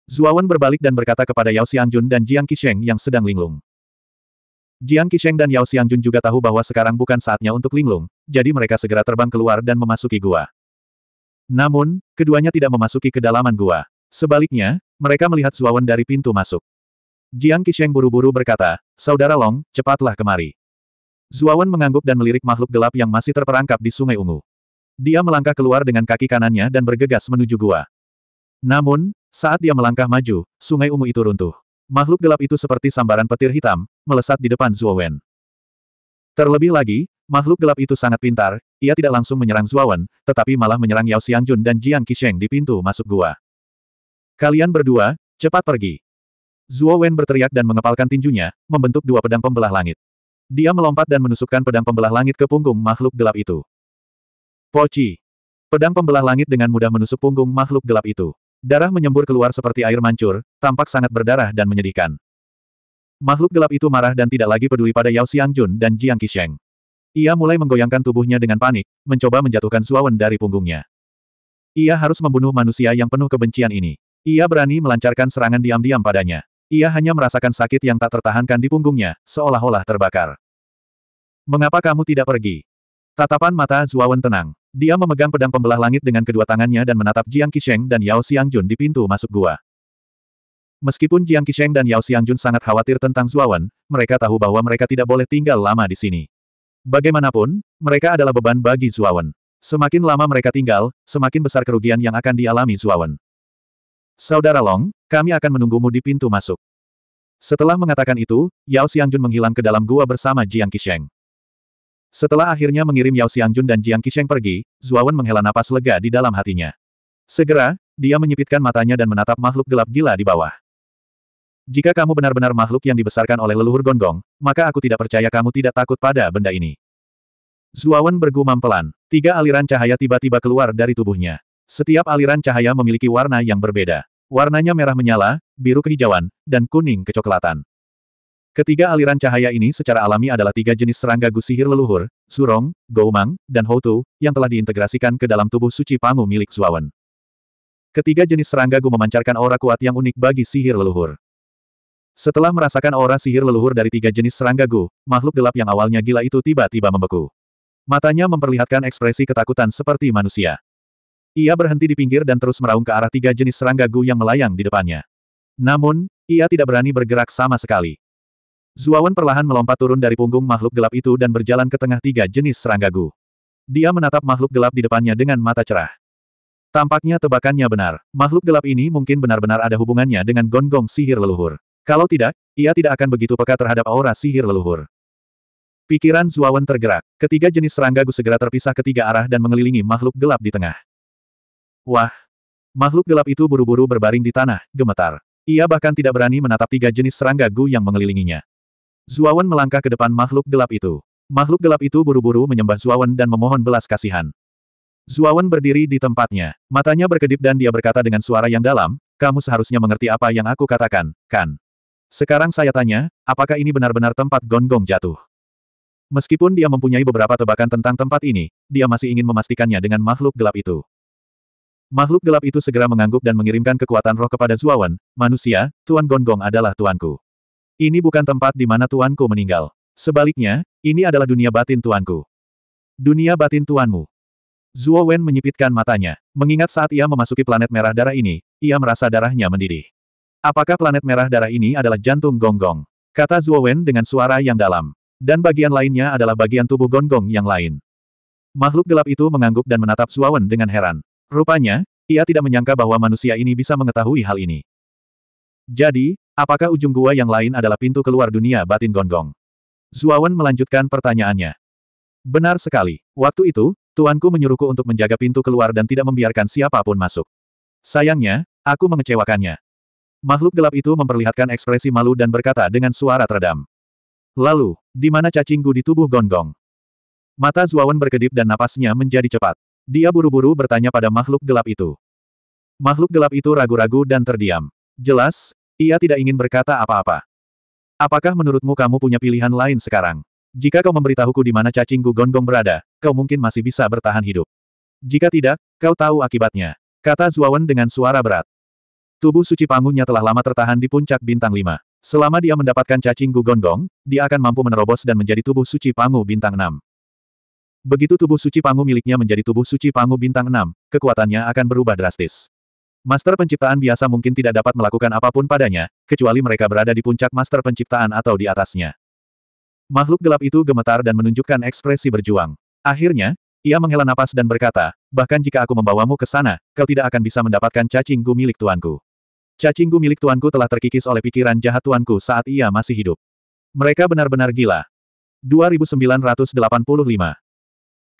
Zuawan berbalik dan berkata kepada Yao Xiangjun dan Jiang Qisheng yang sedang linglung. Jiang Qisheng dan Yao Xiangjun juga tahu bahwa sekarang bukan saatnya untuk linglung, jadi mereka segera terbang keluar dan memasuki gua. Namun, keduanya tidak memasuki kedalaman gua. Sebaliknya, mereka melihat Zuawan dari pintu masuk. Jiang Qisheng buru-buru berkata, Saudara Long, cepatlah kemari. Zuawan mengangguk dan melirik makhluk gelap yang masih terperangkap di Sungai Ungu. Dia melangkah keluar dengan kaki kanannya dan bergegas menuju gua. Namun, saat dia melangkah maju, sungai ungu itu runtuh. Makhluk gelap itu seperti sambaran petir hitam, melesat di depan Zuo Wen. Terlebih lagi, makhluk gelap itu sangat pintar, ia tidak langsung menyerang Zuo Wen, tetapi malah menyerang Yao Xiangjun dan Jiang Qisheng di pintu masuk gua. Kalian berdua, cepat pergi. Zuo Wen berteriak dan mengepalkan tinjunya, membentuk dua pedang pembelah langit. Dia melompat dan menusukkan pedang pembelah langit ke punggung makhluk gelap itu. Poci. Pedang pembelah langit dengan mudah menusuk punggung makhluk gelap itu. Darah menyembur keluar seperti air mancur, tampak sangat berdarah dan menyedihkan. Makhluk gelap itu marah dan tidak lagi peduli pada Yao Xiangjun dan Jiang Qisheng. Ia mulai menggoyangkan tubuhnya dengan panik, mencoba menjatuhkan Suawan dari punggungnya. Ia harus membunuh manusia yang penuh kebencian ini. Ia berani melancarkan serangan diam-diam padanya. Ia hanya merasakan sakit yang tak tertahankan di punggungnya, seolah-olah terbakar. Mengapa kamu tidak pergi? Tatapan mata Zuawan tenang. Dia memegang pedang pembelah langit dengan kedua tangannya dan menatap Jiang Qisheng dan Yao Xiangjun di pintu masuk gua. Meskipun Jiang Qisheng dan Yao Xiangjun sangat khawatir tentang Zuawan, mereka tahu bahwa mereka tidak boleh tinggal lama di sini. Bagaimanapun, mereka adalah beban bagi Zuawan. Semakin lama mereka tinggal, semakin besar kerugian yang akan dialami Zuawan. Saudara Long, kami akan menunggumu di pintu masuk. Setelah mengatakan itu, Yao Xiangjun menghilang ke dalam gua bersama Jiang Qisheng. Setelah akhirnya mengirim Yao Xiangjun dan Jiang Qisheng pergi, Zuawan menghela napas lega di dalam hatinya. Segera, dia menyipitkan matanya dan menatap makhluk gelap gila di bawah. Jika kamu benar-benar makhluk yang dibesarkan oleh leluhur gonggong, maka aku tidak percaya kamu tidak takut pada benda ini. Zuawan bergumam pelan. Tiga aliran cahaya tiba-tiba keluar dari tubuhnya. Setiap aliran cahaya memiliki warna yang berbeda. Warnanya merah menyala, biru kehijauan, dan kuning kecoklatan. Ketiga aliran cahaya ini secara alami adalah tiga jenis serangga gusihir leluhur, Zurong, Goumang, dan Houtu, yang telah diintegrasikan ke dalam tubuh suci Pangu milik Zuawan. Ketiga jenis serangga Gu memancarkan aura kuat yang unik bagi sihir leluhur. Setelah merasakan aura sihir leluhur dari tiga jenis serangga Gu, makhluk gelap yang awalnya gila itu tiba-tiba membeku. Matanya memperlihatkan ekspresi ketakutan seperti manusia. Ia berhenti di pinggir dan terus meraung ke arah tiga jenis serangga Gu yang melayang di depannya. Namun, ia tidak berani bergerak sama sekali. Zuawan perlahan melompat turun dari punggung makhluk gelap itu dan berjalan ke tengah tiga jenis serangga Gu. Dia menatap makhluk gelap di depannya dengan mata cerah. Tampaknya tebakannya benar. Makhluk gelap ini mungkin benar-benar ada hubungannya dengan gonggong sihir leluhur. Kalau tidak, ia tidak akan begitu peka terhadap aura sihir leluhur. Pikiran Zuawan tergerak. Ketiga jenis serangga Gu segera terpisah ketiga arah dan mengelilingi makhluk gelap di tengah. Wah! Makhluk gelap itu buru-buru berbaring di tanah, gemetar. Ia bahkan tidak berani menatap tiga jenis serangga Gu yang mengelilinginya. Zuawan melangkah ke depan makhluk gelap itu. Makhluk gelap itu buru-buru menyembah Zuawan dan memohon belas kasihan. Zuawan berdiri di tempatnya. Matanya berkedip dan dia berkata dengan suara yang dalam, kamu seharusnya mengerti apa yang aku katakan, kan? Sekarang saya tanya, apakah ini benar-benar tempat gonggong jatuh? Meskipun dia mempunyai beberapa tebakan tentang tempat ini, dia masih ingin memastikannya dengan makhluk gelap itu. Makhluk gelap itu segera mengangguk dan mengirimkan kekuatan roh kepada Zuawan, manusia, Tuan Gonggong adalah tuanku. Ini bukan tempat di mana tuanku meninggal. Sebaliknya, ini adalah dunia batin tuanku. Dunia batin tuanmu. Zuo Wen menyipitkan matanya. Mengingat saat ia memasuki planet merah darah ini, ia merasa darahnya mendidih. Apakah planet merah darah ini adalah jantung gonggong? -gong? Kata Zuo Wen dengan suara yang dalam. Dan bagian lainnya adalah bagian tubuh gonggong -gong yang lain. Makhluk gelap itu mengangguk dan menatap Zuo Wen dengan heran. Rupanya, ia tidak menyangka bahwa manusia ini bisa mengetahui hal ini. Jadi, Apakah ujung gua yang lain adalah pintu keluar dunia batin gonggong? Zuawan melanjutkan pertanyaannya. Benar sekali. Waktu itu, tuanku menyuruhku untuk menjaga pintu keluar dan tidak membiarkan siapapun masuk. Sayangnya, aku mengecewakannya. Makhluk gelap itu memperlihatkan ekspresi malu dan berkata dengan suara teredam. Lalu, di mana cacingku di tubuh gonggong? Mata Zuawan berkedip dan napasnya menjadi cepat. Dia buru-buru bertanya pada makhluk gelap itu. Makhluk gelap itu ragu-ragu dan terdiam. Jelas, ia tidak ingin berkata apa-apa. Apakah menurutmu kamu punya pilihan lain sekarang? Jika kau memberitahuku di mana cacing Gu gonggong berada, kau mungkin masih bisa bertahan hidup. Jika tidak, kau tahu akibatnya. Kata Zuawan dengan suara berat. Tubuh suci pangunya telah lama tertahan di puncak bintang 5. Selama dia mendapatkan cacing Gu gonggong, dia akan mampu menerobos dan menjadi tubuh suci pangu bintang 6. Begitu tubuh suci pangu miliknya menjadi tubuh suci pangu bintang 6, kekuatannya akan berubah drastis. Master penciptaan biasa mungkin tidak dapat melakukan apapun padanya, kecuali mereka berada di puncak master penciptaan atau di atasnya. Makhluk gelap itu gemetar dan menunjukkan ekspresi berjuang. Akhirnya, ia menghela napas dan berkata, bahkan jika aku membawamu ke sana, kau tidak akan bisa mendapatkan cacingku milik tuanku. Cacingku milik tuanku telah terkikis oleh pikiran jahat tuanku saat ia masih hidup. Mereka benar-benar gila. 2985.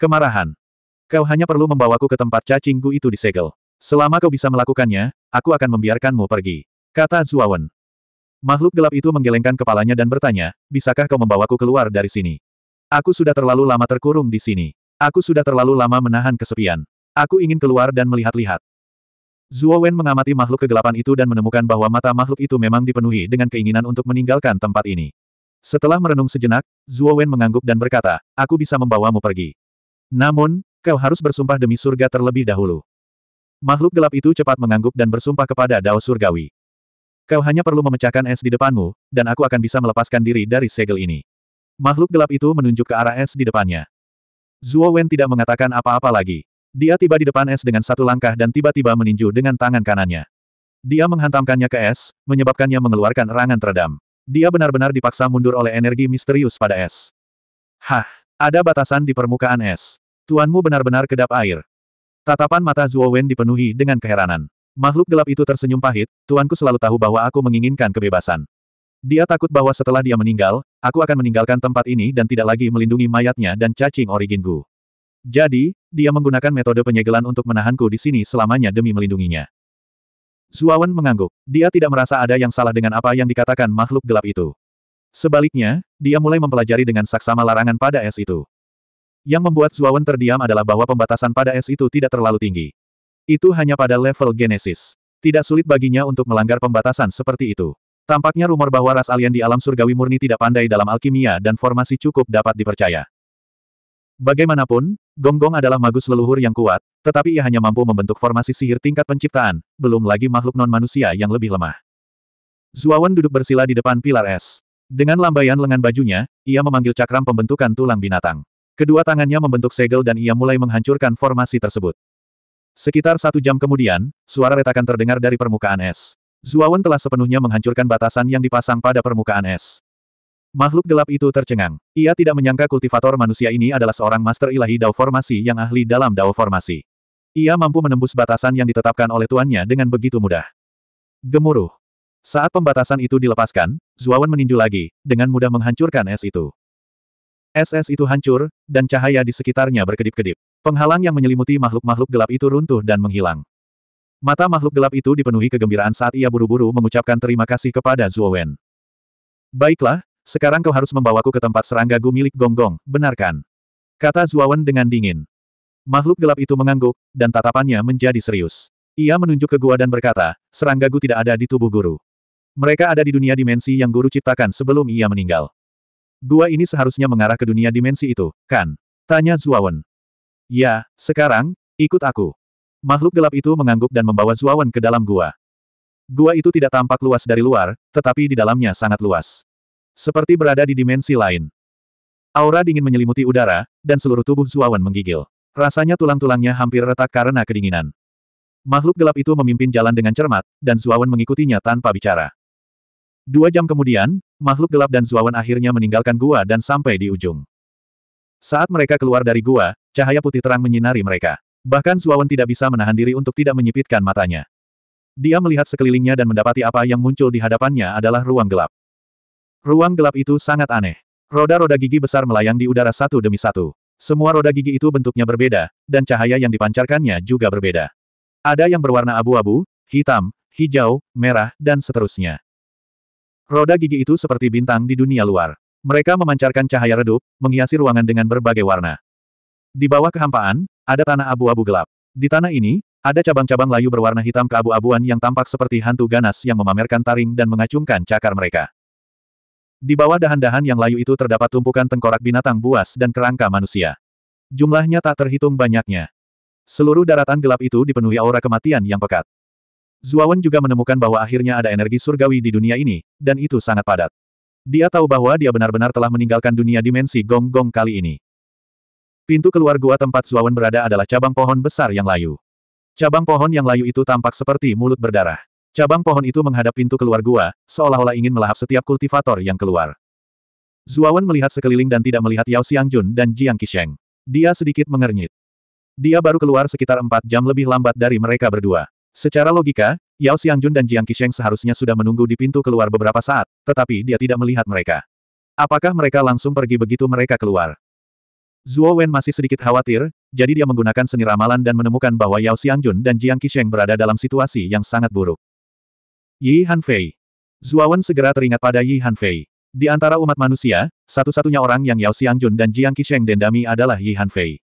Kemarahan. Kau hanya perlu membawaku ke tempat cacingku itu disegel. Selama kau bisa melakukannya, aku akan membiarkanmu pergi. Kata Zuawan. Makhluk gelap itu menggelengkan kepalanya dan bertanya, bisakah kau membawaku keluar dari sini? Aku sudah terlalu lama terkurung di sini. Aku sudah terlalu lama menahan kesepian. Aku ingin keluar dan melihat-lihat. Zuo mengamati makhluk kegelapan itu dan menemukan bahwa mata makhluk itu memang dipenuhi dengan keinginan untuk meninggalkan tempat ini. Setelah merenung sejenak, Zuo mengangguk dan berkata, aku bisa membawamu pergi. Namun, kau harus bersumpah demi surga terlebih dahulu. Makhluk gelap itu cepat mengangguk dan bersumpah kepada Dao Surgawi. Kau hanya perlu memecahkan es di depanmu, dan aku akan bisa melepaskan diri dari segel ini. Makhluk gelap itu menunjuk ke arah es di depannya. Zuo Wen tidak mengatakan apa-apa lagi. Dia tiba di depan es dengan satu langkah dan tiba-tiba meninju dengan tangan kanannya. Dia menghantamkannya ke es, menyebabkannya mengeluarkan erangan teredam. Dia benar-benar dipaksa mundur oleh energi misterius pada es. Hah, ada batasan di permukaan es. Tuanmu benar-benar kedap air. Tatapan mata Zuo Wen dipenuhi dengan keheranan. Makhluk gelap itu tersenyum pahit, tuanku selalu tahu bahwa aku menginginkan kebebasan. Dia takut bahwa setelah dia meninggal, aku akan meninggalkan tempat ini dan tidak lagi melindungi mayatnya dan cacing Origin Gu. Jadi, dia menggunakan metode penyegelan untuk menahanku di sini selamanya demi melindunginya. Zuawan mengangguk. Dia tidak merasa ada yang salah dengan apa yang dikatakan makhluk gelap itu. Sebaliknya, dia mulai mempelajari dengan saksama larangan pada es itu. Yang membuat Zuawan terdiam adalah bahwa pembatasan pada es itu tidak terlalu tinggi. Itu hanya pada level Genesis. Tidak sulit baginya untuk melanggar pembatasan seperti itu. Tampaknya rumor bahwa ras alien di alam surgawi murni tidak pandai dalam alkimia dan formasi cukup dapat dipercaya. Bagaimanapun, Gonggong adalah magus leluhur yang kuat, tetapi ia hanya mampu membentuk formasi sihir tingkat penciptaan, belum lagi makhluk non-manusia yang lebih lemah. Zuawan duduk bersila di depan pilar es. Dengan lambaian lengan bajunya, ia memanggil cakram pembentukan tulang binatang. Kedua tangannya membentuk segel dan ia mulai menghancurkan formasi tersebut. Sekitar satu jam kemudian, suara retakan terdengar dari permukaan es. Zuawan telah sepenuhnya menghancurkan batasan yang dipasang pada permukaan es. Makhluk gelap itu tercengang. Ia tidak menyangka kultivator manusia ini adalah seorang master ilahi Dao Formasi yang ahli dalam Dao Formasi. Ia mampu menembus batasan yang ditetapkan oleh tuannya dengan begitu mudah. Gemuruh. Saat pembatasan itu dilepaskan, Zuawan meninju lagi, dengan mudah menghancurkan es itu. SS itu hancur, dan cahaya di sekitarnya berkedip-kedip. Penghalang yang menyelimuti makhluk-makhluk gelap itu runtuh dan menghilang. Mata makhluk gelap itu dipenuhi kegembiraan saat ia buru-buru mengucapkan terima kasih kepada Zuo Wen. Baiklah, sekarang kau harus membawaku ke tempat serangga gu milik Gonggong, -gong, benarkan? Kata Zuo Wen dengan dingin. Makhluk gelap itu mengangguk, dan tatapannya menjadi serius. Ia menunjuk ke gua dan berkata, serangga gu tidak ada di tubuh guru. Mereka ada di dunia dimensi yang guru ciptakan sebelum ia meninggal. Gua ini seharusnya mengarah ke dunia dimensi itu, kan? Tanya Zuawan. Ya, sekarang, ikut aku. Makhluk gelap itu mengangguk dan membawa Zuawan ke dalam gua. Gua itu tidak tampak luas dari luar, tetapi di dalamnya sangat luas. Seperti berada di dimensi lain. Aura dingin menyelimuti udara, dan seluruh tubuh Zuawan menggigil. Rasanya tulang-tulangnya hampir retak karena kedinginan. Makhluk gelap itu memimpin jalan dengan cermat, dan Zuawan mengikutinya tanpa bicara. Dua jam kemudian, makhluk gelap dan Zuawan akhirnya meninggalkan gua dan sampai di ujung. Saat mereka keluar dari gua, cahaya putih terang menyinari mereka. Bahkan Zuawan tidak bisa menahan diri untuk tidak menyipitkan matanya. Dia melihat sekelilingnya dan mendapati apa yang muncul di hadapannya adalah ruang gelap. Ruang gelap itu sangat aneh. Roda-roda gigi besar melayang di udara satu demi satu. Semua roda gigi itu bentuknya berbeda, dan cahaya yang dipancarkannya juga berbeda. Ada yang berwarna abu-abu, hitam, hijau, merah, dan seterusnya. Roda gigi itu seperti bintang di dunia luar. Mereka memancarkan cahaya redup, menghiasi ruangan dengan berbagai warna. Di bawah kehampaan, ada tanah abu-abu gelap. Di tanah ini, ada cabang-cabang layu berwarna hitam keabu-abuan yang tampak seperti hantu ganas yang memamerkan taring dan mengacungkan cakar mereka. Di bawah dahan-dahan yang layu itu terdapat tumpukan tengkorak binatang buas dan kerangka manusia. Jumlahnya tak terhitung banyaknya. Seluruh daratan gelap itu dipenuhi aura kematian yang pekat. Zuawan juga menemukan bahwa akhirnya ada energi surgawi di dunia ini, dan itu sangat padat. Dia tahu bahwa dia benar-benar telah meninggalkan dunia dimensi gong-gong kali ini. Pintu keluar gua tempat Zuawan berada adalah cabang pohon besar yang layu. Cabang pohon yang layu itu tampak seperti mulut berdarah. Cabang pohon itu menghadap pintu keluar gua, seolah-olah ingin melahap setiap kultivator yang keluar. Zuawan melihat sekeliling dan tidak melihat Yao Xiangjun dan Jiang Qisheng. Dia sedikit mengernyit. Dia baru keluar sekitar empat jam lebih lambat dari mereka berdua. Secara logika, Yao Xiangjun dan Jiang Qisheng seharusnya sudah menunggu di pintu keluar beberapa saat, tetapi dia tidak melihat mereka. Apakah mereka langsung pergi begitu mereka keluar? Zhuo Wen masih sedikit khawatir, jadi dia menggunakan seni ramalan dan menemukan bahwa Yao Xiangjun dan Jiang Qisheng berada dalam situasi yang sangat buruk. Yi Hanfei. Zhuo Wen segera teringat pada Yi Hanfei. Di antara umat manusia, satu-satunya orang yang Yao Xiangjun dan Jiang Qisheng dendami adalah Yi Hanfei.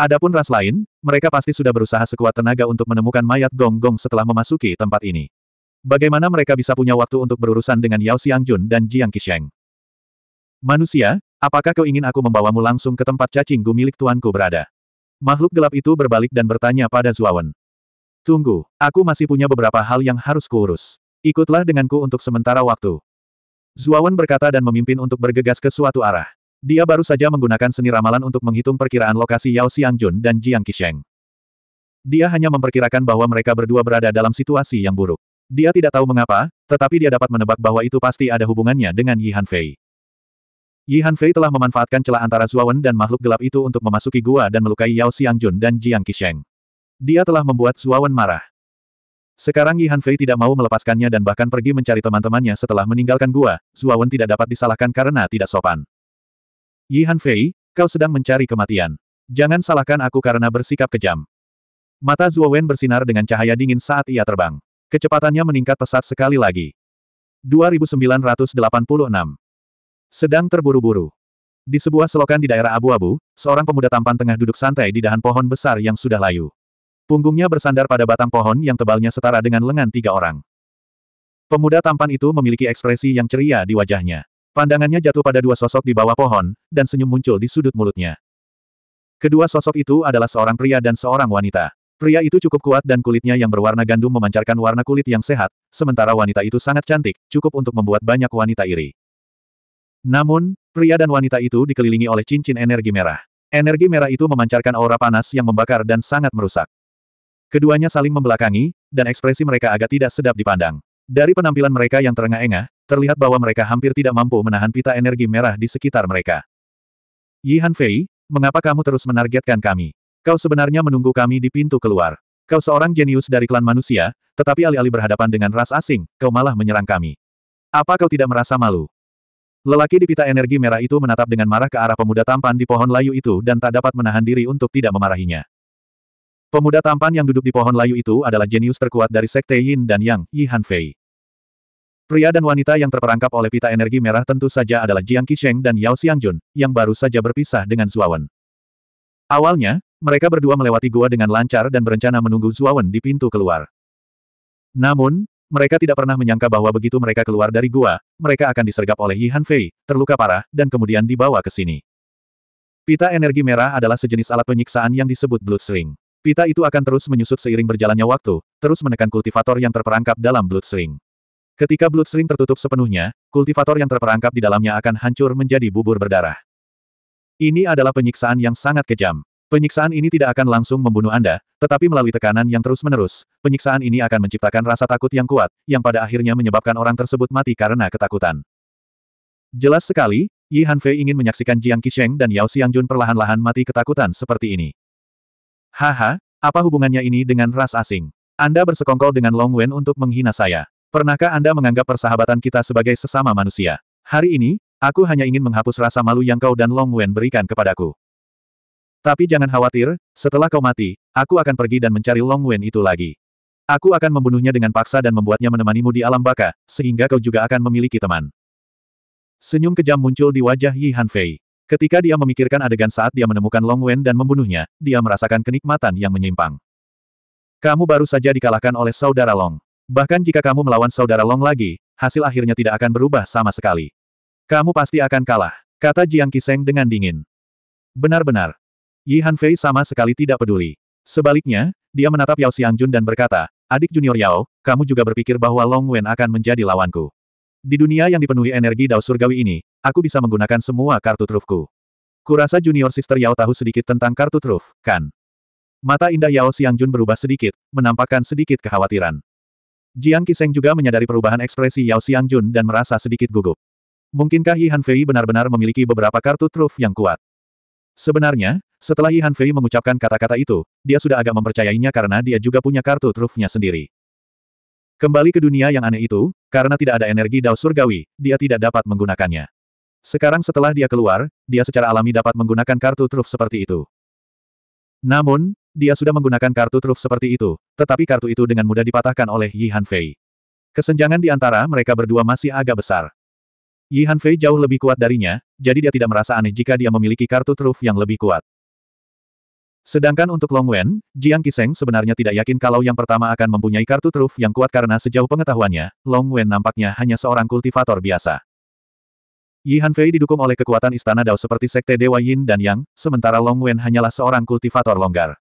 Adapun ras lain, mereka pasti sudah berusaha sekuat tenaga untuk menemukan mayat Gong Gong setelah memasuki tempat ini. Bagaimana mereka bisa punya waktu untuk berurusan dengan Yao Xiangjun dan Jiang Qisheng? Manusia, apakah kau ingin aku membawamu langsung ke tempat cacing gu milik tuanku berada? Makhluk gelap itu berbalik dan bertanya pada Zuawan. Tunggu, aku masih punya beberapa hal yang harus kuurus. Ikutlah denganku untuk sementara waktu. Zuawan berkata dan memimpin untuk bergegas ke suatu arah. Dia baru saja menggunakan seni ramalan untuk menghitung perkiraan lokasi Yao Xiangjun dan Jiang Qisheng. Dia hanya memperkirakan bahwa mereka berdua berada dalam situasi yang buruk. Dia tidak tahu mengapa, tetapi dia dapat menebak bahwa itu pasti ada hubungannya dengan Yihan Fei. Yihan Fei telah memanfaatkan celah antara Zuawan dan makhluk gelap itu untuk memasuki gua dan melukai Yao Xiangjun dan Jiang Qisheng. Dia telah membuat Zuawan marah. Sekarang Yihan Fei tidak mau melepaskannya dan bahkan pergi mencari teman-temannya setelah meninggalkan gua, Zuawan tidak dapat disalahkan karena tidak sopan. Yi Han Fei, kau sedang mencari kematian. Jangan salahkan aku karena bersikap kejam. Mata Zuo Wen bersinar dengan cahaya dingin saat ia terbang. Kecepatannya meningkat pesat sekali lagi. 2986. Sedang terburu-buru. Di sebuah selokan di daerah abu-abu, seorang pemuda tampan tengah duduk santai di dahan pohon besar yang sudah layu. Punggungnya bersandar pada batang pohon yang tebalnya setara dengan lengan tiga orang. Pemuda tampan itu memiliki ekspresi yang ceria di wajahnya. Pandangannya jatuh pada dua sosok di bawah pohon, dan senyum muncul di sudut mulutnya. Kedua sosok itu adalah seorang pria dan seorang wanita. Pria itu cukup kuat dan kulitnya yang berwarna gandum memancarkan warna kulit yang sehat, sementara wanita itu sangat cantik, cukup untuk membuat banyak wanita iri. Namun, pria dan wanita itu dikelilingi oleh cincin energi merah. Energi merah itu memancarkan aura panas yang membakar dan sangat merusak. Keduanya saling membelakangi, dan ekspresi mereka agak tidak sedap dipandang. Dari penampilan mereka yang terengah-engah, terlihat bahwa mereka hampir tidak mampu menahan pita energi merah di sekitar mereka. Yihan Fei, mengapa kamu terus menargetkan kami? Kau sebenarnya menunggu kami di pintu keluar. Kau seorang jenius dari klan manusia, tetapi alih-alih berhadapan dengan ras asing, kau malah menyerang kami. Apa kau tidak merasa malu? Lelaki di pita energi merah itu menatap dengan marah ke arah pemuda tampan di pohon layu itu dan tak dapat menahan diri untuk tidak memarahinya. Pemuda tampan yang duduk di pohon layu itu adalah jenius terkuat dari sekte Yin dan Yang, Yi Han Fei. Pria dan wanita yang terperangkap oleh pita energi merah tentu saja adalah Jiang Qisheng dan Yao Xiangjun, yang baru saja berpisah dengan Zuawan. Awalnya, mereka berdua melewati gua dengan lancar dan berencana menunggu Zuawan di pintu keluar. Namun, mereka tidak pernah menyangka bahwa begitu mereka keluar dari gua, mereka akan disergap oleh Yi Hanfei, terluka parah, dan kemudian dibawa ke sini. Pita energi merah adalah sejenis alat penyiksaan yang disebut Bloodstring. Pita itu akan terus menyusut seiring berjalannya waktu, terus menekan kultivator yang terperangkap dalam Bloodstring. Ketika Bloodstream tertutup sepenuhnya, kultivator yang terperangkap di dalamnya akan hancur menjadi bubur berdarah. Ini adalah penyiksaan yang sangat kejam. Penyiksaan ini tidak akan langsung membunuh Anda, tetapi melalui tekanan yang terus-menerus, penyiksaan ini akan menciptakan rasa takut yang kuat, yang pada akhirnya menyebabkan orang tersebut mati karena ketakutan. Jelas sekali, Yi Hanfei ingin menyaksikan Jiang Qisheng dan Yao Xiangjun perlahan-lahan mati ketakutan seperti ini. Haha, apa hubungannya ini dengan ras asing? Anda bersekongkol dengan Long Wen untuk menghina saya. Pernahkah Anda menganggap persahabatan kita sebagai sesama manusia? Hari ini, aku hanya ingin menghapus rasa malu yang kau dan Long Wen berikan kepadaku. Tapi jangan khawatir, setelah kau mati, aku akan pergi dan mencari Long Wen itu lagi. Aku akan membunuhnya dengan paksa dan membuatnya menemanimu di alam baka, sehingga kau juga akan memiliki teman. Senyum kejam muncul di wajah Yi Hanfei. Ketika dia memikirkan adegan saat dia menemukan Long Wen dan membunuhnya, dia merasakan kenikmatan yang menyimpang. Kamu baru saja dikalahkan oleh saudara Long. Bahkan jika kamu melawan saudara Long lagi, hasil akhirnya tidak akan berubah sama sekali. Kamu pasti akan kalah, kata Jiang Kiseng dengan dingin. Benar-benar. Yi Hanfei sama sekali tidak peduli. Sebaliknya, dia menatap Yao Xiangjun dan berkata, adik junior Yao, kamu juga berpikir bahwa Long Wen akan menjadi lawanku. Di dunia yang dipenuhi energi dao surgawi ini, aku bisa menggunakan semua kartu trufku. Kurasa junior sister Yao tahu sedikit tentang kartu truf, kan? Mata indah Yao Xiangjun berubah sedikit, menampakkan sedikit kekhawatiran. Jiang Kiseng juga menyadari perubahan ekspresi Yao Xiangjun dan merasa sedikit gugup. Mungkinkah Yi Hanfei benar-benar memiliki beberapa kartu truf yang kuat? Sebenarnya, setelah Yi Hanfei mengucapkan kata-kata itu, dia sudah agak mempercayainya karena dia juga punya kartu trufnya sendiri. Kembali ke dunia yang aneh itu, karena tidak ada energi dao surgawi, dia tidak dapat menggunakannya. Sekarang setelah dia keluar, dia secara alami dapat menggunakan kartu truf seperti itu. Namun, dia sudah menggunakan kartu truf seperti itu, tetapi kartu itu dengan mudah dipatahkan oleh Yi Han Fei. Kesenjangan di antara mereka berdua masih agak besar. Yi Han Fei jauh lebih kuat darinya, jadi dia tidak merasa aneh jika dia memiliki kartu truf yang lebih kuat. Sedangkan untuk Long Wen, Jiang Kiseng sebenarnya tidak yakin kalau yang pertama akan mempunyai kartu truf yang kuat karena sejauh pengetahuannya, Long Wen nampaknya hanya seorang kultivator biasa. Yi Hanfei didukung oleh kekuatan istana Dao seperti sekte Dewa Yin dan Yang, sementara Long Wen hanyalah seorang kultivator longgar.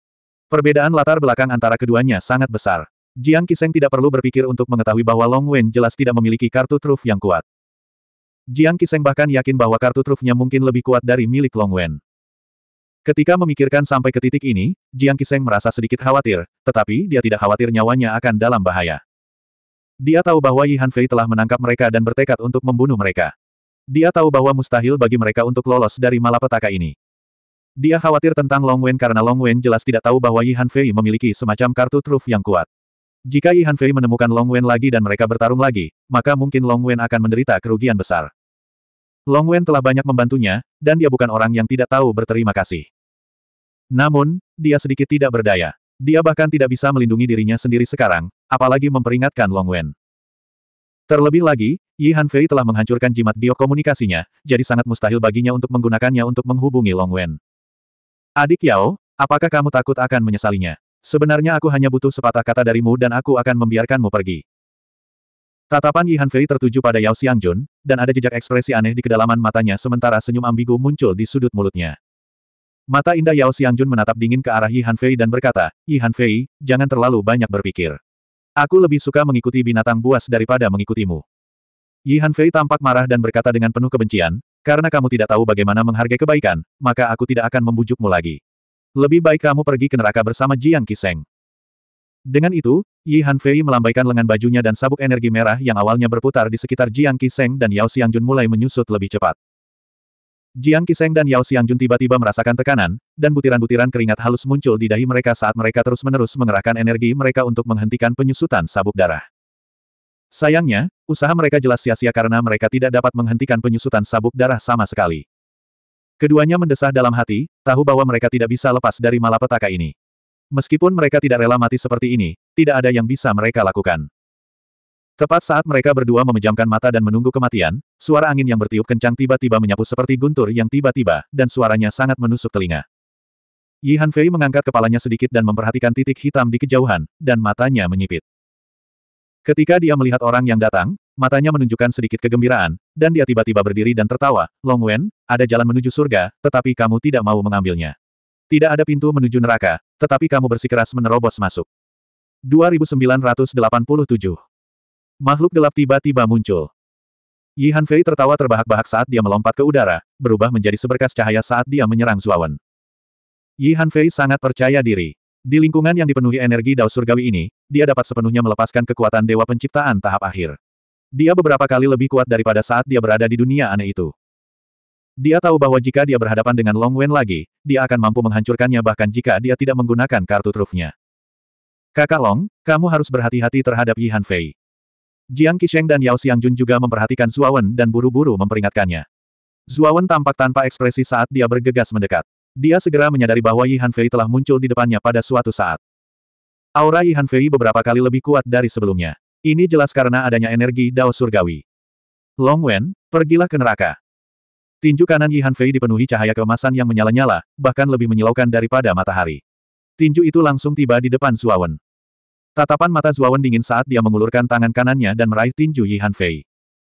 Perbedaan latar belakang antara keduanya sangat besar. Jiang Kiseng tidak perlu berpikir untuk mengetahui bahwa Long Wen jelas tidak memiliki kartu truf yang kuat. Jiang Kiseng bahkan yakin bahwa kartu trufnya mungkin lebih kuat dari milik Long Wen. Ketika memikirkan sampai ke titik ini, Jiang Kiseng merasa sedikit khawatir, tetapi dia tidak khawatir nyawanya akan dalam bahaya. Dia tahu bahwa Yi Hanfei telah menangkap mereka dan bertekad untuk membunuh mereka. Dia tahu bahwa mustahil bagi mereka untuk lolos dari malapetaka ini. Dia khawatir tentang Long Wen karena Long Wen jelas tidak tahu bahwa Yi Han Fei memiliki semacam kartu truf yang kuat. Jika Yi Han Fei menemukan Long Wen lagi dan mereka bertarung lagi, maka mungkin Long Wen akan menderita kerugian besar. Long Wen telah banyak membantunya, dan dia bukan orang yang tidak tahu berterima kasih. Namun, dia sedikit tidak berdaya. Dia bahkan tidak bisa melindungi dirinya sendiri sekarang, apalagi memperingatkan Long Wen. Terlebih lagi, Yi Hanfei telah menghancurkan jimat biokomunikasinya, jadi sangat mustahil baginya untuk menggunakannya untuk menghubungi Long Wen. Adik Yao, apakah kamu takut akan menyesalinya? Sebenarnya aku hanya butuh sepatah kata darimu dan aku akan membiarkanmu pergi. Tatapan Yi Hanfei tertuju pada Yao Xiangjun, dan ada jejak ekspresi aneh di kedalaman matanya sementara senyum ambigu muncul di sudut mulutnya. Mata indah Yao Xiangjun menatap dingin ke arah Yi Hanfei dan berkata, Yi Hanfei, jangan terlalu banyak berpikir. Aku lebih suka mengikuti binatang buas daripada mengikutimu. Yihan Fei tampak marah dan berkata dengan penuh kebencian, karena kamu tidak tahu bagaimana menghargai kebaikan, maka aku tidak akan membujukmu lagi. Lebih baik kamu pergi ke neraka bersama Jiang Kiseng. Dengan itu, Yi Hanfei Fei melambaikan lengan bajunya dan sabuk energi merah yang awalnya berputar di sekitar Jiang Kiseng dan Yao Xiangjun mulai menyusut lebih cepat. Jiang Kiseng dan Yao Xiangjun tiba-tiba merasakan tekanan, dan butiran-butiran keringat halus muncul di dahi mereka saat mereka terus-menerus mengerahkan energi mereka untuk menghentikan penyusutan sabuk darah. Sayangnya, usaha mereka jelas sia-sia karena mereka tidak dapat menghentikan penyusutan sabuk darah sama sekali. Keduanya mendesah dalam hati, tahu bahwa mereka tidak bisa lepas dari malapetaka ini. Meskipun mereka tidak rela mati seperti ini, tidak ada yang bisa mereka lakukan. Tepat saat mereka berdua memejamkan mata dan menunggu kematian, suara angin yang bertiup kencang tiba-tiba menyapu seperti guntur yang tiba-tiba, dan suaranya sangat menusuk telinga. Yi Hanfei mengangkat kepalanya sedikit dan memperhatikan titik hitam di kejauhan, dan matanya menyipit. Ketika dia melihat orang yang datang, matanya menunjukkan sedikit kegembiraan, dan dia tiba-tiba berdiri dan tertawa, Long Wen, ada jalan menuju surga, tetapi kamu tidak mau mengambilnya. Tidak ada pintu menuju neraka, tetapi kamu bersikeras menerobos masuk. 2987 Makhluk gelap tiba-tiba muncul. Yi Hanfei tertawa terbahak-bahak saat dia melompat ke udara, berubah menjadi seberkas cahaya saat dia menyerang Zuawan. Yi Hanfei sangat percaya diri. Di lingkungan yang dipenuhi energi Dao Surgawi ini, dia dapat sepenuhnya melepaskan kekuatan Dewa Penciptaan tahap akhir. Dia beberapa kali lebih kuat daripada saat dia berada di dunia aneh itu. Dia tahu bahwa jika dia berhadapan dengan Long Wen lagi, dia akan mampu menghancurkannya bahkan jika dia tidak menggunakan kartu trufnya. Kakak Long, kamu harus berhati-hati terhadap Yi Hanfei. Jiang Qisheng dan Yao Xiangjun juga memperhatikan Zuawan dan buru-buru memperingatkannya. Zuawan tampak tanpa ekspresi saat dia bergegas mendekat. Dia segera menyadari bahwa Yi Hanfei telah muncul di depannya pada suatu saat. Aura Yi Hanfei beberapa kali lebih kuat dari sebelumnya. Ini jelas karena adanya energi Dao Surgawi. Long Wen, pergilah ke neraka. Tinju kanan Yi Hanfei dipenuhi cahaya keemasan yang menyala-nyala, bahkan lebih menyilaukan daripada matahari. Tinju itu langsung tiba di depan Zuawan. Tatapan mata Zuawan dingin saat dia mengulurkan tangan kanannya dan meraih tinju Yihan Fei.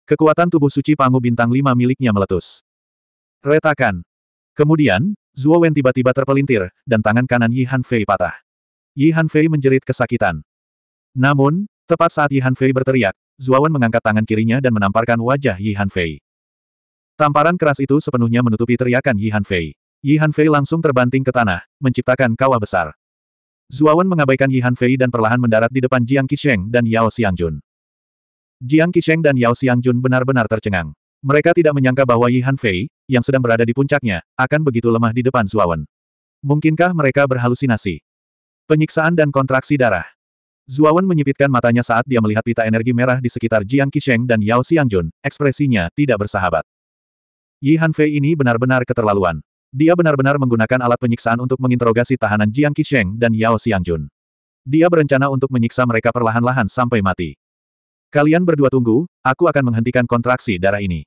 Kekuatan tubuh suci Pangu Bintang Lima miliknya meletus. Retakan. Kemudian, Zuo tiba-tiba terpelintir, dan tangan kanan Yihan Fei patah. Yihan Fei menjerit kesakitan. Namun, tepat saat Yihan Fei berteriak, Zuawan mengangkat tangan kirinya dan menamparkan wajah Yihan Fei. Tamparan keras itu sepenuhnya menutupi teriakan Yihan Fei. Yihan Fei langsung terbanting ke tanah, menciptakan kawah besar. Zuawan mengabaikan Yi Hanfei Fei dan perlahan mendarat di depan Jiang Qisheng dan Yao Xiangjun. Jiang Qisheng dan Yao Xiangjun benar-benar tercengang. Mereka tidak menyangka bahwa Yi Hanfei Fei, yang sedang berada di puncaknya, akan begitu lemah di depan Zuawan. Mungkinkah mereka berhalusinasi? Penyiksaan dan kontraksi darah. Zuawan menyipitkan matanya saat dia melihat pita energi merah di sekitar Jiang Qisheng dan Yao Xiangjun, ekspresinya tidak bersahabat. Yi Hanfei Fei ini benar-benar keterlaluan. Dia benar-benar menggunakan alat penyiksaan untuk menginterogasi tahanan Jiang Qisheng dan Yao Xiangjun. Dia berencana untuk menyiksa mereka perlahan-lahan sampai mati. Kalian berdua tunggu, aku akan menghentikan kontraksi darah ini.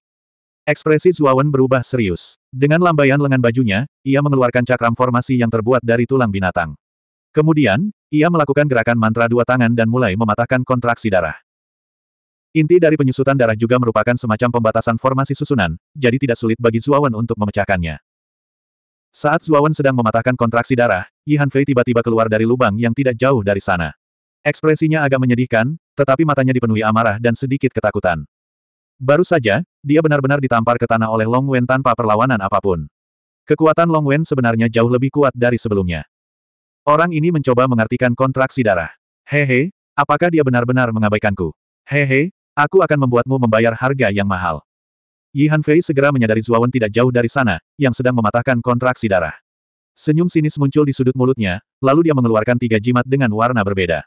Ekspresi Zuawan berubah serius. Dengan lambaian lengan bajunya, ia mengeluarkan cakram formasi yang terbuat dari tulang binatang. Kemudian, ia melakukan gerakan mantra dua tangan dan mulai mematahkan kontraksi darah. Inti dari penyusutan darah juga merupakan semacam pembatasan formasi susunan, jadi tidak sulit bagi Zuawan untuk memecahkannya. Saat Zuawan sedang mematahkan kontraksi darah, Yi Hanfei tiba-tiba keluar dari lubang yang tidak jauh dari sana. Ekspresinya agak menyedihkan, tetapi matanya dipenuhi amarah dan sedikit ketakutan. Baru saja, dia benar-benar ditampar ke tanah oleh Long Wen tanpa perlawanan apapun. Kekuatan Long Wen sebenarnya jauh lebih kuat dari sebelumnya. Orang ini mencoba mengartikan kontraksi darah. Hehe, apakah dia benar-benar mengabaikanku? Hehe, aku akan membuatmu membayar harga yang mahal. Yi Fei segera menyadari Zuawan tidak jauh dari sana, yang sedang mematahkan kontraksi darah. Senyum sinis muncul di sudut mulutnya, lalu dia mengeluarkan tiga jimat dengan warna berbeda.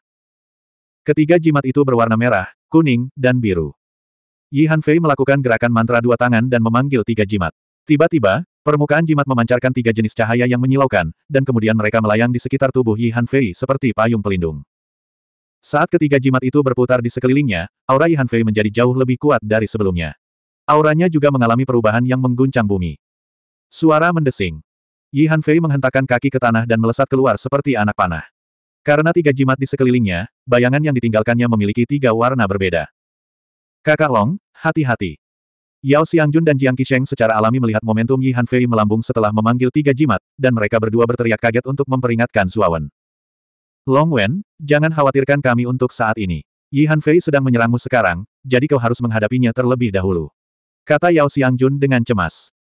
Ketiga jimat itu berwarna merah, kuning, dan biru. Yi Fei melakukan gerakan mantra dua tangan dan memanggil tiga jimat. Tiba-tiba, permukaan jimat memancarkan tiga jenis cahaya yang menyilaukan, dan kemudian mereka melayang di sekitar tubuh Yi Fei seperti payung pelindung. Saat ketiga jimat itu berputar di sekelilingnya, aura Yi Fei menjadi jauh lebih kuat dari sebelumnya. Auranya juga mengalami perubahan yang mengguncang bumi. Suara mendesing. Yi Hanfei menghentakkan kaki ke tanah dan melesat keluar seperti anak panah. Karena tiga jimat di sekelilingnya, bayangan yang ditinggalkannya memiliki tiga warna berbeda. Kakak Long, hati-hati. Yao Xiangjun dan Jiang Qisheng secara alami melihat momentum Yi Hanfei melambung setelah memanggil tiga jimat, dan mereka berdua berteriak kaget untuk memperingatkan Suawan. Long Wen, jangan khawatirkan kami untuk saat ini. Yi Hanfei sedang menyerangmu sekarang, jadi kau harus menghadapinya terlebih dahulu. Kata Yao Xiangjun dengan cemas.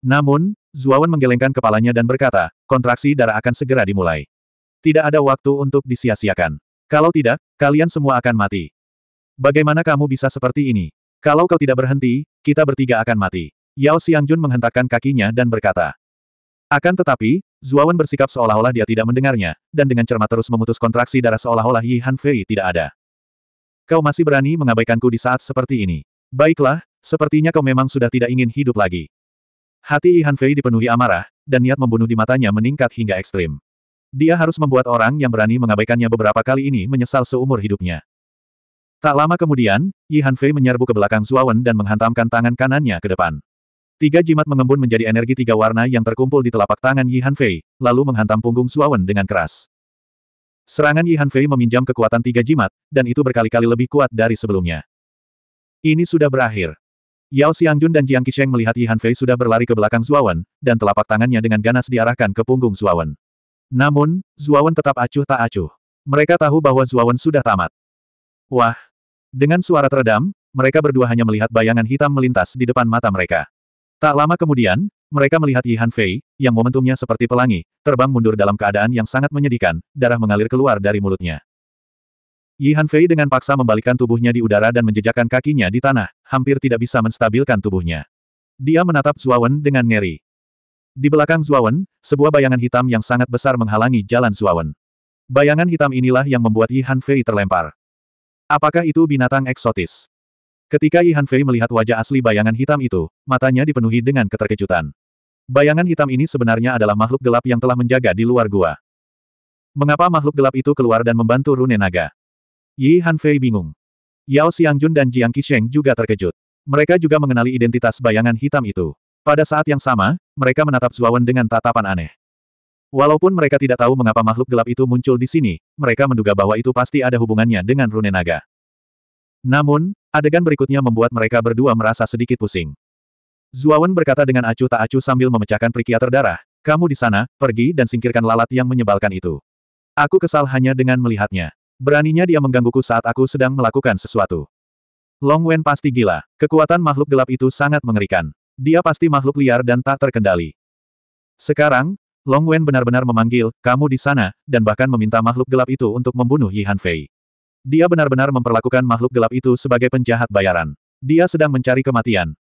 Namun, Zuawan menggelengkan kepalanya dan berkata, kontraksi darah akan segera dimulai. Tidak ada waktu untuk disia-siakan. Kalau tidak, kalian semua akan mati. Bagaimana kamu bisa seperti ini? Kalau kau tidak berhenti, kita bertiga akan mati. Yao Xiangjun menghentakkan kakinya dan berkata. Akan tetapi, Zuawan bersikap seolah-olah dia tidak mendengarnya, dan dengan cermat terus memutus kontraksi darah seolah-olah Yi Han Fei tidak ada. Kau masih berani mengabaikanku di saat seperti ini. Baiklah, Sepertinya kau memang sudah tidak ingin hidup lagi. Hati Ihan Fei dipenuhi amarah, dan niat membunuh di matanya meningkat hingga ekstrim. Dia harus membuat orang yang berani mengabaikannya beberapa kali ini menyesal seumur hidupnya. Tak lama kemudian, Yihan Fei menyerbu ke belakang Zuawan dan menghantamkan tangan kanannya ke depan. Tiga jimat mengembun menjadi energi tiga warna yang terkumpul di telapak tangan Yihan Fei, lalu menghantam punggung Zuawan dengan keras. Serangan Yihan Fei meminjam kekuatan tiga jimat, dan itu berkali-kali lebih kuat dari sebelumnya. Ini sudah berakhir. Yao Xiangjun dan Jiang Qisheng melihat Yi Fei sudah berlari ke belakang Zuawan, dan telapak tangannya dengan ganas diarahkan ke punggung Zuawan. Namun, Zuawan tetap acuh tak acuh. Mereka tahu bahwa Zuawan sudah tamat. Wah! Dengan suara teredam, mereka berdua hanya melihat bayangan hitam melintas di depan mata mereka. Tak lama kemudian, mereka melihat Yi Fei yang momentumnya seperti pelangi, terbang mundur dalam keadaan yang sangat menyedihkan, darah mengalir keluar dari mulutnya. Yi Hanfei dengan paksa membalikkan tubuhnya di udara dan menjejakkan kakinya di tanah, hampir tidak bisa menstabilkan tubuhnya. Dia menatap Zuawan dengan ngeri. Di belakang Zuawan, sebuah bayangan hitam yang sangat besar menghalangi jalan Zuawan. Bayangan hitam inilah yang membuat Yi Hanfei terlempar. Apakah itu binatang eksotis? Ketika Yi Hanfei melihat wajah asli bayangan hitam itu, matanya dipenuhi dengan keterkejutan. Bayangan hitam ini sebenarnya adalah makhluk gelap yang telah menjaga di luar gua. Mengapa makhluk gelap itu keluar dan membantu Rune Naga? Yi Hanfei bingung. Yao Xiangjun dan Jiang Qisheng juga terkejut. Mereka juga mengenali identitas bayangan hitam itu. Pada saat yang sama, mereka menatap Zuawan dengan tatapan aneh. Walaupun mereka tidak tahu mengapa makhluk gelap itu muncul di sini, mereka menduga bahwa itu pasti ada hubungannya dengan rune naga. Namun, adegan berikutnya membuat mereka berdua merasa sedikit pusing. Zuawan berkata dengan acuh tak acuh sambil memecahkan prikia terdarah, kamu di sana, pergi dan singkirkan lalat yang menyebalkan itu. Aku kesal hanya dengan melihatnya. Beraninya dia menggangguku saat aku sedang melakukan sesuatu. Long Wen pasti gila. Kekuatan makhluk gelap itu sangat mengerikan. Dia pasti makhluk liar dan tak terkendali. Sekarang, Long Wen benar-benar memanggil, kamu di sana, dan bahkan meminta makhluk gelap itu untuk membunuh Yi Han Fei. Dia benar-benar memperlakukan makhluk gelap itu sebagai penjahat bayaran. Dia sedang mencari kematian.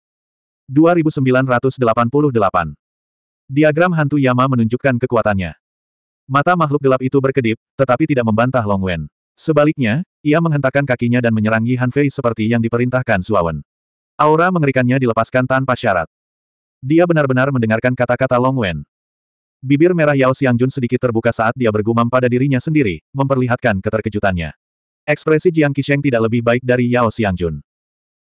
2988 Diagram hantu Yama menunjukkan kekuatannya. Mata makhluk gelap itu berkedip, tetapi tidak membantah Long Wen. Sebaliknya, ia menghentakkan kakinya dan menyerang Yi Hanfei seperti yang diperintahkan Suawen. Aura mengerikannya dilepaskan tanpa syarat. Dia benar-benar mendengarkan kata-kata Long Wen. Bibir merah Yao Jun sedikit terbuka saat dia bergumam pada dirinya sendiri, memperlihatkan keterkejutannya. Ekspresi Jiang Qisheng tidak lebih baik dari Yao Jun.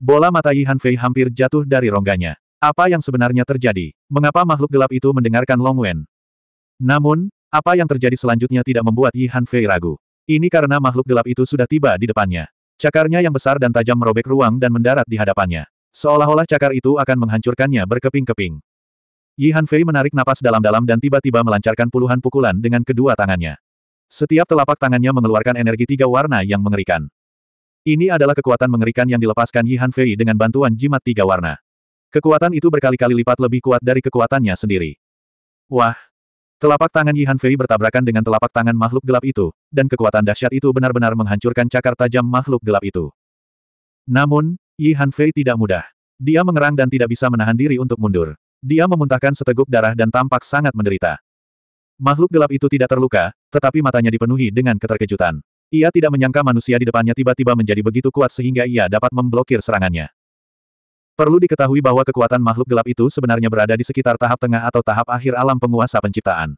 Bola mata Yi Hanfei hampir jatuh dari rongganya. Apa yang sebenarnya terjadi? Mengapa makhluk gelap itu mendengarkan Long Wen? Namun, apa yang terjadi selanjutnya tidak membuat Yi Hanfei ragu. Ini karena makhluk gelap itu sudah tiba di depannya. Cakarnya yang besar dan tajam merobek ruang dan mendarat di hadapannya. Seolah-olah cakar itu akan menghancurkannya berkeping-keping. Yi Hanfei menarik napas dalam-dalam dan tiba-tiba melancarkan puluhan pukulan dengan kedua tangannya. Setiap telapak tangannya mengeluarkan energi tiga warna yang mengerikan. Ini adalah kekuatan mengerikan yang dilepaskan Yi Hanfei dengan bantuan jimat tiga warna. Kekuatan itu berkali-kali lipat lebih kuat dari kekuatannya sendiri. Wah, Telapak tangan Yihan Fei bertabrakan dengan telapak tangan makhluk gelap itu, dan kekuatan dahsyat itu benar-benar menghancurkan cakar tajam makhluk gelap itu. Namun, Yihan Fei tidak mudah. Dia mengerang dan tidak bisa menahan diri untuk mundur. Dia memuntahkan seteguk darah dan tampak sangat menderita. Makhluk gelap itu tidak terluka, tetapi matanya dipenuhi dengan keterkejutan. Ia tidak menyangka manusia di depannya tiba-tiba menjadi begitu kuat sehingga ia dapat memblokir serangannya. Perlu diketahui bahwa kekuatan makhluk gelap itu sebenarnya berada di sekitar tahap tengah atau tahap akhir alam penguasa penciptaan.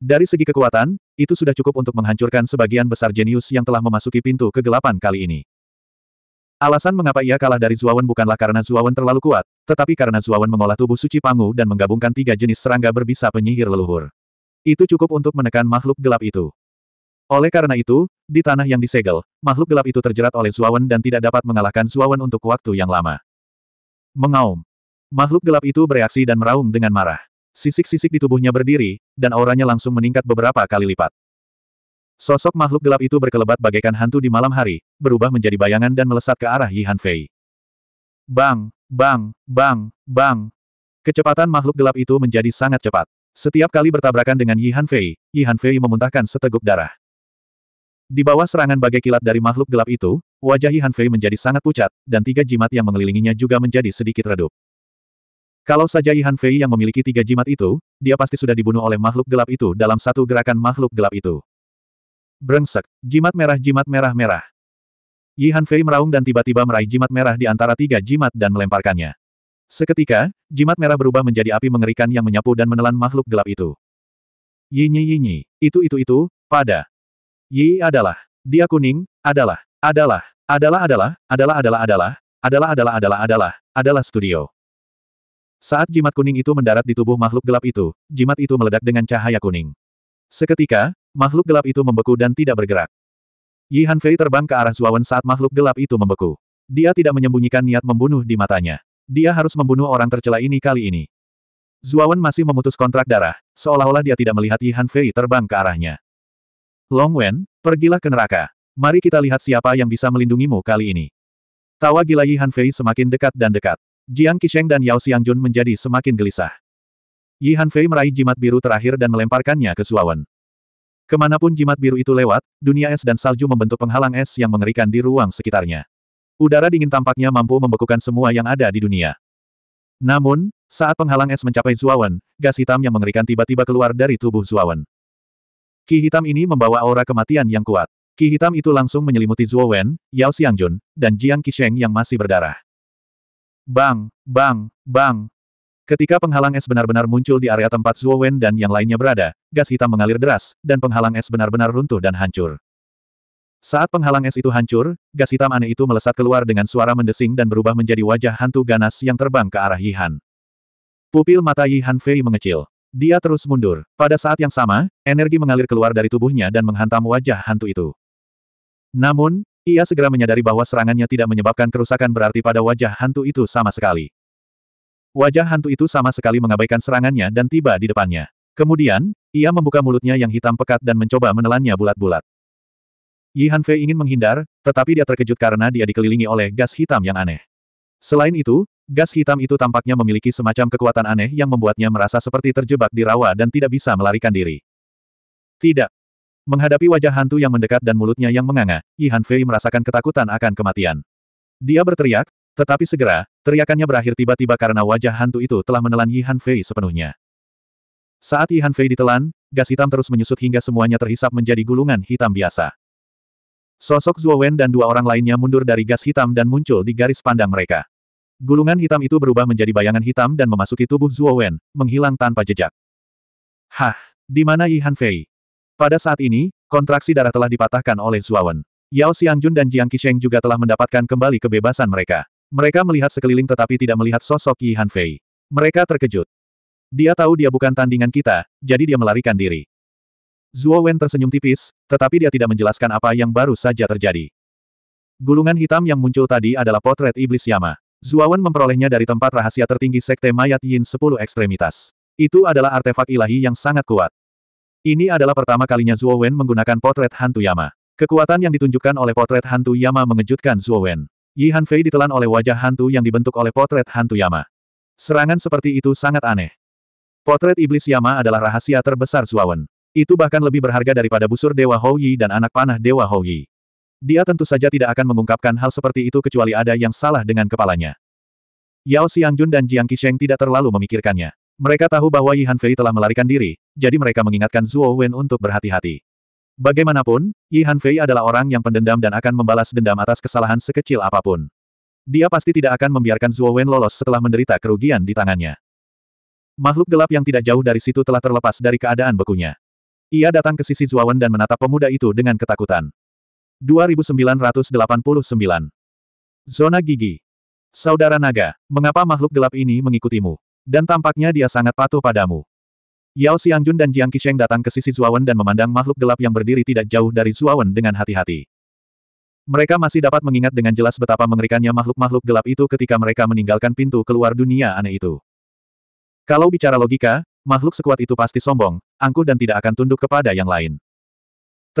Dari segi kekuatan, itu sudah cukup untuk menghancurkan sebagian besar jenius yang telah memasuki pintu kegelapan kali ini. Alasan mengapa ia kalah dari Zuawan bukanlah karena Zuawan terlalu kuat, tetapi karena Zuawan mengolah tubuh suci Pangu dan menggabungkan tiga jenis serangga berbisa penyihir leluhur. Itu cukup untuk menekan makhluk gelap itu. Oleh karena itu, di tanah yang disegel, makhluk gelap itu terjerat oleh Zuawan dan tidak dapat mengalahkan Zuawan untuk waktu yang lama. Mengaum. Makhluk gelap itu bereaksi dan meraung dengan marah. Sisik-sisik di tubuhnya berdiri, dan auranya langsung meningkat beberapa kali lipat. Sosok makhluk gelap itu berkelebat bagaikan hantu di malam hari, berubah menjadi bayangan dan melesat ke arah Yihan Fei. Bang, bang, bang, bang. Kecepatan makhluk gelap itu menjadi sangat cepat. Setiap kali bertabrakan dengan Yihan Fei, Yihan Fei memuntahkan seteguk darah. Di bawah serangan bagai kilat dari makhluk gelap itu, Wajah Han Fei menjadi sangat pucat, dan tiga jimat yang mengelilinginya juga menjadi sedikit redup. Kalau saja Han Fei yang memiliki tiga jimat itu, dia pasti sudah dibunuh oleh makhluk gelap itu dalam satu gerakan makhluk gelap itu. Brengsek, jimat merah jimat merah merah. Han Fei meraung dan tiba-tiba meraih jimat merah di antara tiga jimat dan melemparkannya. Seketika, jimat merah berubah menjadi api mengerikan yang menyapu dan menelan makhluk gelap itu. Yinyi yinyi, itu itu itu, pada. Yi adalah, dia kuning, adalah. Adalah, adalah adalah, adalah adalah adalah, adalah adalah adalah adalah, adalah studio. Saat jimat kuning itu mendarat di tubuh makhluk gelap itu, jimat itu meledak dengan cahaya kuning. Seketika, makhluk gelap itu membeku dan tidak bergerak. Yi Hanfei terbang ke arah Zuawan saat makhluk gelap itu membeku. Dia tidak menyembunyikan niat membunuh di matanya. Dia harus membunuh orang tercela ini kali ini. Zuawan masih memutus kontrak darah, seolah-olah dia tidak melihat Yi Hanfei terbang ke arahnya. Long Wen, pergilah ke neraka. Mari kita lihat siapa yang bisa melindungimu kali ini. Tawa gila Yi Fei semakin dekat dan dekat. Jiang Qisheng dan Yao Xiangjun menjadi semakin gelisah. Yi Fei meraih jimat biru terakhir dan melemparkannya ke Suawan. Kemanapun jimat biru itu lewat, dunia es dan salju membentuk penghalang es yang mengerikan di ruang sekitarnya. Udara dingin tampaknya mampu membekukan semua yang ada di dunia. Namun, saat penghalang es mencapai Zuawan, gas hitam yang mengerikan tiba-tiba keluar dari tubuh Zuawan. Ki hitam ini membawa aura kematian yang kuat. Ki hitam itu langsung menyelimuti Zhuo Wen, Yao Xiangjun, dan Jiang Qisheng yang masih berdarah. Bang, bang, bang. Ketika penghalang es benar-benar muncul di area tempat Zhuo Wen dan yang lainnya berada, gas hitam mengalir deras, dan penghalang es benar-benar runtuh dan hancur. Saat penghalang es itu hancur, gas hitam aneh itu melesat keluar dengan suara mendesing dan berubah menjadi wajah hantu ganas yang terbang ke arah Yihan. Pupil mata Yihan Fei mengecil. Dia terus mundur. Pada saat yang sama, energi mengalir keluar dari tubuhnya dan menghantam wajah hantu itu. Namun, ia segera menyadari bahwa serangannya tidak menyebabkan kerusakan berarti pada wajah hantu itu sama sekali. Wajah hantu itu sama sekali mengabaikan serangannya dan tiba di depannya. Kemudian, ia membuka mulutnya yang hitam pekat dan mencoba menelannya bulat-bulat. Yi Hanfei ingin menghindar, tetapi dia terkejut karena dia dikelilingi oleh gas hitam yang aneh. Selain itu, gas hitam itu tampaknya memiliki semacam kekuatan aneh yang membuatnya merasa seperti terjebak di rawa dan tidak bisa melarikan diri. Tidak, Menghadapi wajah hantu yang mendekat dan mulutnya yang menganga, Yihan Fei merasakan ketakutan akan kematian. Dia berteriak, tetapi segera, teriakannya berakhir tiba-tiba karena wajah hantu itu telah menelan Yihan Fei sepenuhnya. Saat Yihan Fei ditelan, gas hitam terus menyusut hingga semuanya terhisap menjadi gulungan hitam biasa. Sosok Zhuo Wen dan dua orang lainnya mundur dari gas hitam dan muncul di garis pandang mereka. Gulungan hitam itu berubah menjadi bayangan hitam dan memasuki tubuh Zhuo Wen, menghilang tanpa jejak. Hah, di mana Yihan Fei? Pada saat ini, kontraksi darah telah dipatahkan oleh Zuawan. Yao Xiangjun dan Jiang Qisheng juga telah mendapatkan kembali kebebasan mereka. Mereka melihat sekeliling tetapi tidak melihat sosok Yi Hanfei. Mereka terkejut. Dia tahu dia bukan tandingan kita, jadi dia melarikan diri. Zuo tersenyum tipis, tetapi dia tidak menjelaskan apa yang baru saja terjadi. Gulungan hitam yang muncul tadi adalah potret iblis Yama. Zuawan memperolehnya dari tempat rahasia tertinggi Sekte Mayat Yin 10 Ekstremitas. Itu adalah artefak ilahi yang sangat kuat. Ini adalah pertama kalinya Zhuo Wen menggunakan potret hantu Yama. Kekuatan yang ditunjukkan oleh potret hantu Yama mengejutkan Zhuo Wen. Yi Han Fei ditelan oleh wajah hantu yang dibentuk oleh potret hantu Yama. Serangan seperti itu sangat aneh. Potret iblis Yama adalah rahasia terbesar Zhuo Wen. Itu bahkan lebih berharga daripada busur Dewa Hou Yi dan anak panah Dewa Hou Yi. Dia tentu saja tidak akan mengungkapkan hal seperti itu kecuali ada yang salah dengan kepalanya. Yao Xiangjun dan Jiang Qisheng tidak terlalu memikirkannya. Mereka tahu bahwa Yi Hanfei telah melarikan diri, jadi mereka mengingatkan Zuo Wen untuk berhati-hati. Bagaimanapun, Yi Hanfei adalah orang yang pendendam dan akan membalas dendam atas kesalahan sekecil apapun. Dia pasti tidak akan membiarkan Zuo Wen lolos setelah menderita kerugian di tangannya. Makhluk gelap yang tidak jauh dari situ telah terlepas dari keadaan bekunya. Ia datang ke sisi Zuo Wen dan menatap pemuda itu dengan ketakutan. 2989 Zona Gigi Saudara Naga, mengapa makhluk gelap ini mengikutimu? Dan tampaknya dia sangat patuh padamu. Yao Xiangjun dan Jiang Qisheng datang ke sisi Zuawan dan memandang makhluk gelap yang berdiri tidak jauh dari Zuawan dengan hati-hati. Mereka masih dapat mengingat dengan jelas betapa mengerikannya makhluk-makhluk gelap itu ketika mereka meninggalkan pintu keluar dunia aneh itu. Kalau bicara logika, makhluk sekuat itu pasti sombong, angkuh dan tidak akan tunduk kepada yang lain.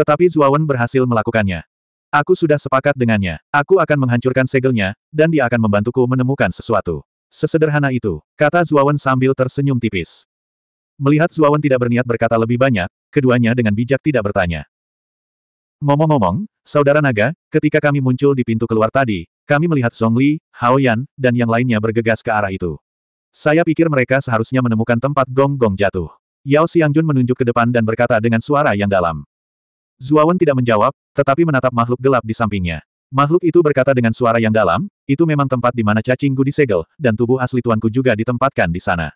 Tetapi Zuawan berhasil melakukannya. Aku sudah sepakat dengannya. Aku akan menghancurkan segelnya, dan dia akan membantuku menemukan sesuatu. Sesederhana itu, kata Zuawan sambil tersenyum tipis. Melihat Zuawan tidak berniat berkata lebih banyak, keduanya dengan bijak tidak bertanya. Ngomong-ngomong, Saudara Naga, ketika kami muncul di pintu keluar tadi, kami melihat Song Li, Hao Yan, dan yang lainnya bergegas ke arah itu. Saya pikir mereka seharusnya menemukan tempat gong-gong jatuh. Yao Xiangjun menunjuk ke depan dan berkata dengan suara yang dalam. Zuawan tidak menjawab, tetapi menatap makhluk gelap di sampingnya. Makhluk itu berkata dengan suara yang dalam, itu memang tempat di mana cacingku disegel, dan tubuh asli tuanku juga ditempatkan di sana.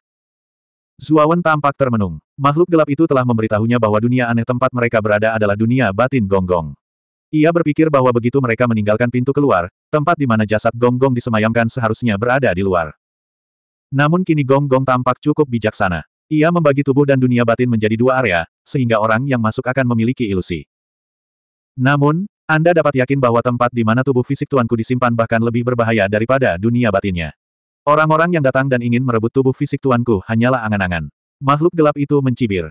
Zuawan tampak termenung. Makhluk gelap itu telah memberitahunya bahwa dunia aneh tempat mereka berada adalah dunia batin Gonggong. Ia berpikir bahwa begitu mereka meninggalkan pintu keluar, tempat di mana jasad Gonggong disemayamkan seharusnya berada di luar. Namun kini Gonggong tampak cukup bijaksana. Ia membagi tubuh dan dunia batin menjadi dua area, sehingga orang yang masuk akan memiliki ilusi. Namun, anda dapat yakin bahwa tempat di mana tubuh fisik tuanku disimpan bahkan lebih berbahaya daripada dunia batinnya. Orang-orang yang datang dan ingin merebut tubuh fisik tuanku hanyalah angan-angan. Makhluk gelap itu mencibir.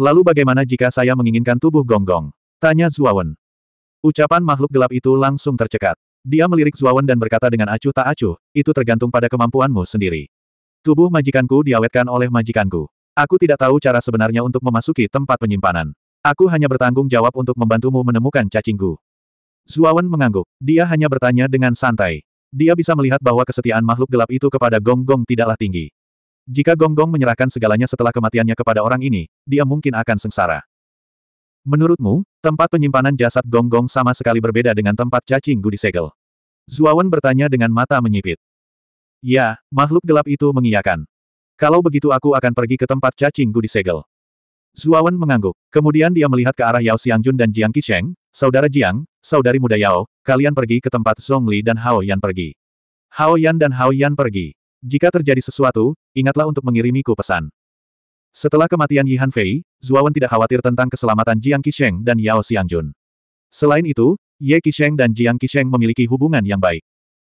Lalu bagaimana jika saya menginginkan tubuh gonggong? -gong? Tanya Zuawan. Ucapan makhluk gelap itu langsung tercekat. Dia melirik Zuawan dan berkata dengan acuh tak acuh, itu tergantung pada kemampuanmu sendiri. Tubuh majikanku diawetkan oleh majikanku. Aku tidak tahu cara sebenarnya untuk memasuki tempat penyimpanan. Aku hanya bertanggung jawab untuk membantumu menemukan cacingku. Zuawan mengangguk. Dia hanya bertanya dengan santai. Dia bisa melihat bahwa kesetiaan makhluk gelap itu kepada Gonggong -gong tidaklah tinggi. Jika Gonggong -gong menyerahkan segalanya setelah kematiannya kepada orang ini, dia mungkin akan sengsara. Menurutmu, tempat penyimpanan jasad Gonggong -gong sama sekali berbeda dengan tempat cacing Gudi Segel? Zuawan bertanya dengan mata menyipit. Ya, makhluk gelap itu mengiyakan. Kalau begitu aku akan pergi ke tempat cacing Gudi Segel. Zuawan mengangguk. Kemudian dia melihat ke arah Yao Xiangjun dan Jiang Qisheng, saudara Jiang, saudari muda Yao, kalian pergi ke tempat Zhongli dan Hao Yan pergi. Hao Yan dan Hao Yan pergi. Jika terjadi sesuatu, ingatlah untuk mengirimiku pesan. Setelah kematian Yihan Fei, Zuawan tidak khawatir tentang keselamatan Jiang Qisheng dan Yao Xiangjun. Selain itu, Ye Qisheng dan Jiang Qisheng memiliki hubungan yang baik.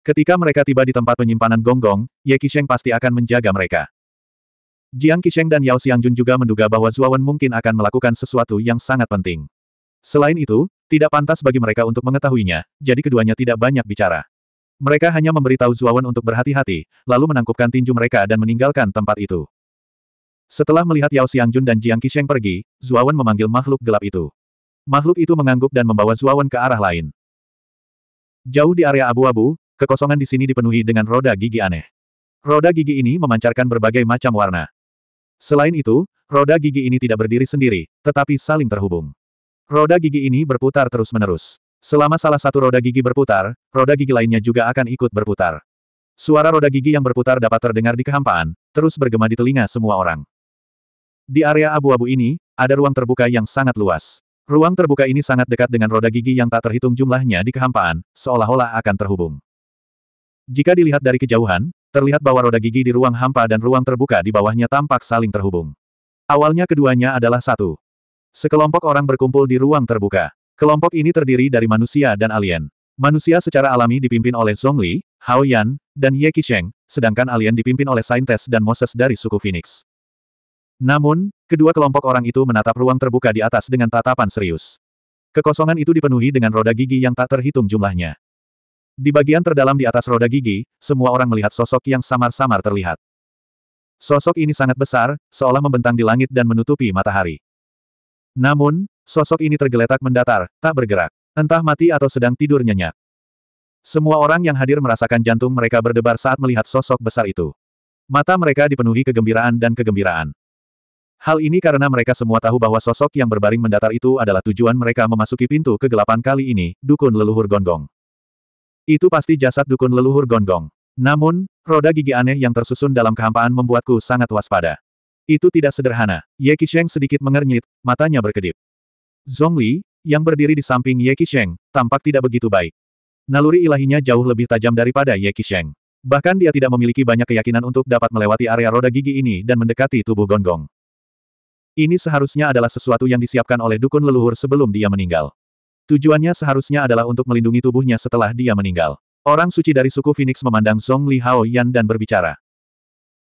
Ketika mereka tiba di tempat penyimpanan gonggong, Ye Qisheng pasti akan menjaga mereka. Jiang Qisheng dan Yao Xiangjun juga menduga bahwa Zuawan mungkin akan melakukan sesuatu yang sangat penting. Selain itu, tidak pantas bagi mereka untuk mengetahuinya, jadi keduanya tidak banyak bicara. Mereka hanya memberitahu Zuawan untuk berhati-hati, lalu menangkupkan tinju mereka dan meninggalkan tempat itu. Setelah melihat Yao Xiangjun dan Jiang Qisheng pergi, Zuawan memanggil makhluk gelap itu. Makhluk itu mengangguk dan membawa Zuawan ke arah lain. Jauh di area abu-abu, kekosongan di sini dipenuhi dengan roda gigi aneh. Roda gigi ini memancarkan berbagai macam warna. Selain itu, roda gigi ini tidak berdiri sendiri, tetapi saling terhubung. Roda gigi ini berputar terus-menerus. Selama salah satu roda gigi berputar, roda gigi lainnya juga akan ikut berputar. Suara roda gigi yang berputar dapat terdengar di kehampaan, terus bergema di telinga semua orang. Di area abu-abu ini, ada ruang terbuka yang sangat luas. Ruang terbuka ini sangat dekat dengan roda gigi yang tak terhitung jumlahnya di kehampaan, seolah-olah akan terhubung. Jika dilihat dari kejauhan, Terlihat bahwa roda gigi di ruang hampa dan ruang terbuka di bawahnya tampak saling terhubung. Awalnya keduanya adalah satu. Sekelompok orang berkumpul di ruang terbuka. Kelompok ini terdiri dari manusia dan alien. Manusia secara alami dipimpin oleh Zhongli, Hao Yan, dan Ye Qisheng, sedangkan alien dipimpin oleh Saintes dan Moses dari suku Phoenix. Namun, kedua kelompok orang itu menatap ruang terbuka di atas dengan tatapan serius. Kekosongan itu dipenuhi dengan roda gigi yang tak terhitung jumlahnya. Di bagian terdalam di atas roda gigi, semua orang melihat sosok yang samar-samar terlihat. Sosok ini sangat besar, seolah membentang di langit dan menutupi matahari. Namun, sosok ini tergeletak mendatar, tak bergerak. Entah mati atau sedang tidur nyenyak. Semua orang yang hadir merasakan jantung mereka berdebar saat melihat sosok besar itu. Mata mereka dipenuhi kegembiraan dan kegembiraan. Hal ini karena mereka semua tahu bahwa sosok yang berbaring mendatar itu adalah tujuan mereka memasuki pintu kegelapan kali ini, Dukun Leluhur Gonggong. Itu pasti jasad dukun leluhur gonggong. Namun, roda gigi aneh yang tersusun dalam kehampaan membuatku sangat waspada. Itu tidak sederhana. Ye Qisheng sedikit mengernyit, matanya berkedip. Zong Li, yang berdiri di samping Ye Qisheng, tampak tidak begitu baik. Naluri ilahinya jauh lebih tajam daripada Ye Qisheng. Bahkan dia tidak memiliki banyak keyakinan untuk dapat melewati area roda gigi ini dan mendekati tubuh gonggong. Ini seharusnya adalah sesuatu yang disiapkan oleh dukun leluhur sebelum dia meninggal. Tujuannya seharusnya adalah untuk melindungi tubuhnya setelah dia meninggal. Orang suci dari suku Phoenix memandang Zhong Li Hao Yan dan berbicara.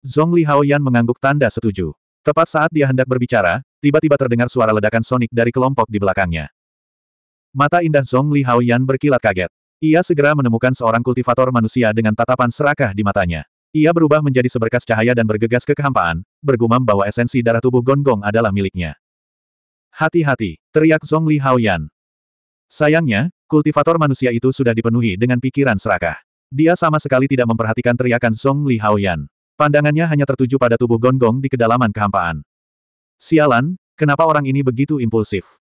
Zhong Li Hao Yan mengangguk tanda setuju. Tepat saat dia hendak berbicara, tiba-tiba terdengar suara ledakan sonik dari kelompok di belakangnya. Mata indah Zhong Li Hao Yan berkilat kaget. Ia segera menemukan seorang kultivator manusia dengan tatapan serakah di matanya. Ia berubah menjadi seberkas cahaya dan bergegas ke kehampaan, bergumam bahwa esensi darah tubuh Gonggong adalah miliknya. Hati-hati, teriak Zhong Li Hao Yan. Sayangnya, kultivator manusia itu sudah dipenuhi dengan pikiran serakah. Dia sama sekali tidak memperhatikan teriakan Song Li Haoyan. Pandangannya hanya tertuju pada tubuh Gonggong di kedalaman kehampaan. Sialan, kenapa orang ini begitu impulsif?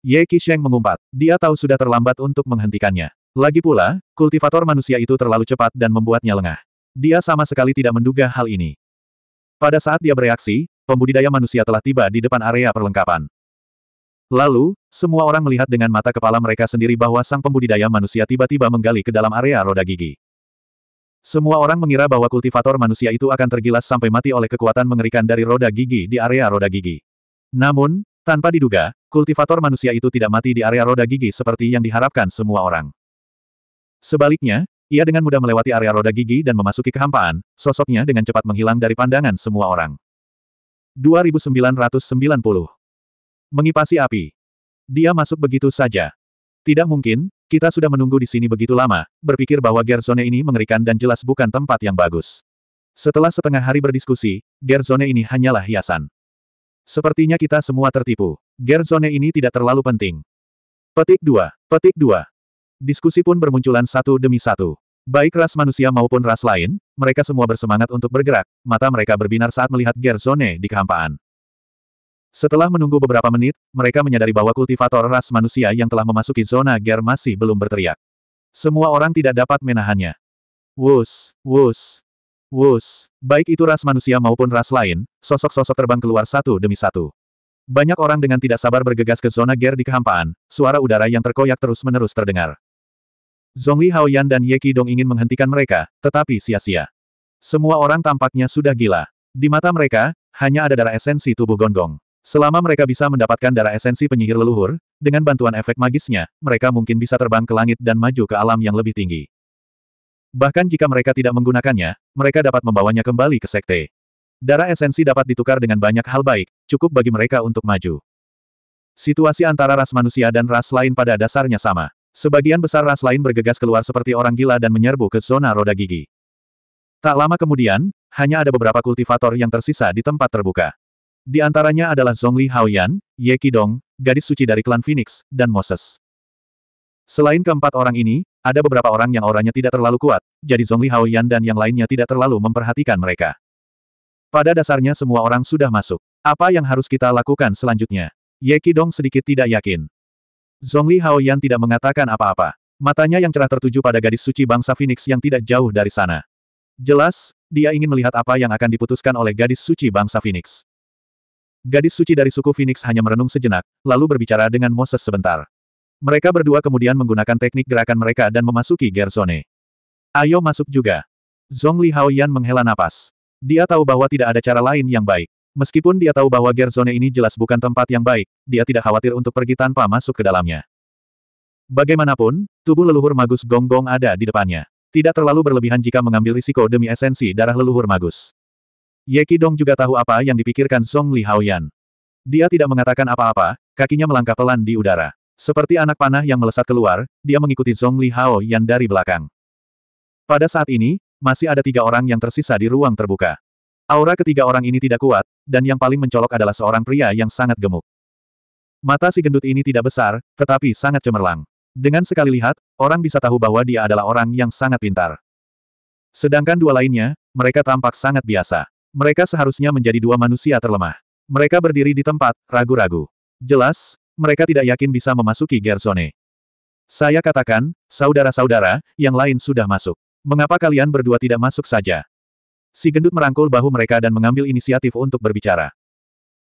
Ye Qisheng mengumpat. Dia tahu sudah terlambat untuk menghentikannya. Lagi pula, kultivator manusia itu terlalu cepat dan membuatnya lengah. Dia sama sekali tidak menduga hal ini. Pada saat dia bereaksi, pembudidaya manusia telah tiba di depan area perlengkapan. Lalu, semua orang melihat dengan mata kepala mereka sendiri bahwa sang pembudidaya manusia tiba-tiba menggali ke dalam area roda gigi. Semua orang mengira bahwa kultivator manusia itu akan tergilas sampai mati oleh kekuatan mengerikan dari roda gigi di area roda gigi. Namun, tanpa diduga, kultivator manusia itu tidak mati di area roda gigi seperti yang diharapkan semua orang. Sebaliknya, ia dengan mudah melewati area roda gigi dan memasuki kehampaan, sosoknya dengan cepat menghilang dari pandangan semua orang. 2990 Mengipasi api. Dia masuk begitu saja. Tidak mungkin, kita sudah menunggu di sini begitu lama, berpikir bahwa Gerzone ini mengerikan dan jelas bukan tempat yang bagus. Setelah setengah hari berdiskusi, Gerzone ini hanyalah hiasan. Sepertinya kita semua tertipu. Gerzone ini tidak terlalu penting. Petik 2. Petik 2. Diskusi pun bermunculan satu demi satu. Baik ras manusia maupun ras lain, mereka semua bersemangat untuk bergerak, mata mereka berbinar saat melihat Gerzone di kehampaan. Setelah menunggu beberapa menit, mereka menyadari bahwa kultivator ras manusia yang telah memasuki zona ger masih belum berteriak. Semua orang tidak dapat menahannya. Wus, wus, wus. Baik itu ras manusia maupun ras lain, sosok-sosok terbang keluar satu demi satu. Banyak orang dengan tidak sabar bergegas ke zona ger di kehampaan, suara udara yang terkoyak terus-menerus terdengar. Zhongli Haoyan dan Ye Qidong ingin menghentikan mereka, tetapi sia-sia. Semua orang tampaknya sudah gila. Di mata mereka, hanya ada darah esensi tubuh gonggong. Selama mereka bisa mendapatkan darah esensi penyihir leluhur, dengan bantuan efek magisnya, mereka mungkin bisa terbang ke langit dan maju ke alam yang lebih tinggi. Bahkan jika mereka tidak menggunakannya, mereka dapat membawanya kembali ke sekte. Darah esensi dapat ditukar dengan banyak hal baik, cukup bagi mereka untuk maju. Situasi antara ras manusia dan ras lain pada dasarnya sama. Sebagian besar ras lain bergegas keluar seperti orang gila dan menyerbu ke zona roda gigi. Tak lama kemudian, hanya ada beberapa kultivator yang tersisa di tempat terbuka. Di antaranya adalah Zhongli Haoyan, Ye Qidong, gadis suci dari klan Phoenix, dan Moses. Selain keempat orang ini, ada beberapa orang yang orangnya tidak terlalu kuat, jadi Zhongli Haoyan dan yang lainnya tidak terlalu memperhatikan mereka. Pada dasarnya semua orang sudah masuk. Apa yang harus kita lakukan selanjutnya? Ye Qidong sedikit tidak yakin. Zhongli Haoyan tidak mengatakan apa-apa. Matanya yang cerah tertuju pada gadis suci bangsa Phoenix yang tidak jauh dari sana. Jelas, dia ingin melihat apa yang akan diputuskan oleh gadis suci bangsa Phoenix. Gadis suci dari suku Phoenix hanya merenung sejenak, lalu berbicara dengan Moses sebentar. Mereka berdua kemudian menggunakan teknik gerakan mereka dan memasuki Gerzone. Ayo masuk juga. Zhong Li Haoyan menghela napas. Dia tahu bahwa tidak ada cara lain yang baik. Meskipun dia tahu bahwa Gerzone ini jelas bukan tempat yang baik, dia tidak khawatir untuk pergi tanpa masuk ke dalamnya. Bagaimanapun, tubuh leluhur magus Gonggong -gong ada di depannya. Tidak terlalu berlebihan jika mengambil risiko demi esensi darah leluhur magus. Ye Qidong juga tahu apa yang dipikirkan Song Li Haoyan. Dia tidak mengatakan apa-apa, kakinya melangkah pelan di udara. Seperti anak panah yang melesat keluar, dia mengikuti Song Li Hao Yan dari belakang. Pada saat ini, masih ada tiga orang yang tersisa di ruang terbuka. Aura ketiga orang ini tidak kuat, dan yang paling mencolok adalah seorang pria yang sangat gemuk. Mata si gendut ini tidak besar, tetapi sangat cemerlang. Dengan sekali lihat, orang bisa tahu bahwa dia adalah orang yang sangat pintar. Sedangkan dua lainnya, mereka tampak sangat biasa. Mereka seharusnya menjadi dua manusia terlemah. Mereka berdiri di tempat, ragu-ragu. Jelas, mereka tidak yakin bisa memasuki Gerzone. Saya katakan, saudara-saudara, yang lain sudah masuk. Mengapa kalian berdua tidak masuk saja? Si gendut merangkul bahu mereka dan mengambil inisiatif untuk berbicara.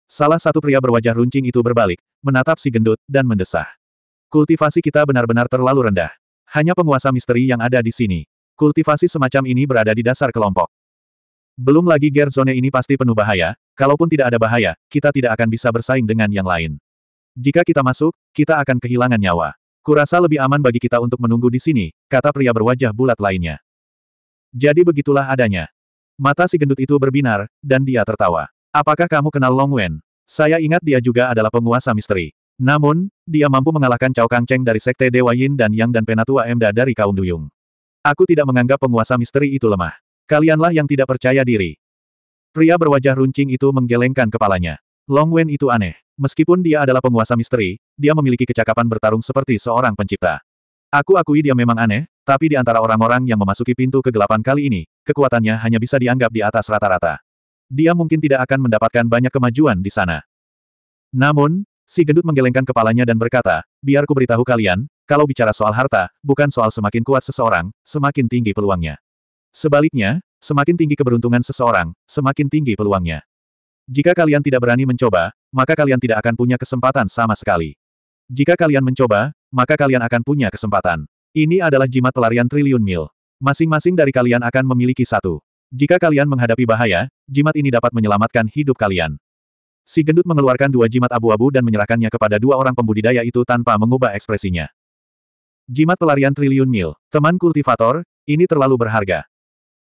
Salah satu pria berwajah runcing itu berbalik, menatap si gendut, dan mendesah. Kultivasi kita benar-benar terlalu rendah. Hanya penguasa misteri yang ada di sini. Kultivasi semacam ini berada di dasar kelompok. Belum lagi Gerzone ini pasti penuh bahaya, kalaupun tidak ada bahaya, kita tidak akan bisa bersaing dengan yang lain. Jika kita masuk, kita akan kehilangan nyawa. Kurasa lebih aman bagi kita untuk menunggu di sini, kata pria berwajah bulat lainnya. Jadi begitulah adanya. Mata si gendut itu berbinar, dan dia tertawa. Apakah kamu kenal Long Wen? Saya ingat dia juga adalah penguasa misteri. Namun, dia mampu mengalahkan Cao Kang Cheng dari Sekte Dewa Yin dan Yang dan Penatua Emda dari Kaum Duyung. Aku tidak menganggap penguasa misteri itu lemah. Kalianlah yang tidak percaya diri. Pria berwajah runcing itu menggelengkan kepalanya. Long Wen itu aneh. Meskipun dia adalah penguasa misteri, dia memiliki kecakapan bertarung seperti seorang pencipta. Aku akui dia memang aneh, tapi di antara orang-orang yang memasuki pintu kegelapan kali ini, kekuatannya hanya bisa dianggap di atas rata-rata. Dia mungkin tidak akan mendapatkan banyak kemajuan di sana. Namun, si gendut menggelengkan kepalanya dan berkata, biar ku beritahu kalian, kalau bicara soal harta, bukan soal semakin kuat seseorang, semakin tinggi peluangnya. Sebaliknya, semakin tinggi keberuntungan seseorang, semakin tinggi peluangnya. Jika kalian tidak berani mencoba, maka kalian tidak akan punya kesempatan sama sekali. Jika kalian mencoba, maka kalian akan punya kesempatan. Ini adalah jimat pelarian triliun mil. Masing-masing dari kalian akan memiliki satu. Jika kalian menghadapi bahaya, jimat ini dapat menyelamatkan hidup kalian. Si gendut mengeluarkan dua jimat abu-abu dan menyerahkannya kepada dua orang pembudidaya itu tanpa mengubah ekspresinya. Jimat pelarian triliun mil, teman kultivator, ini terlalu berharga.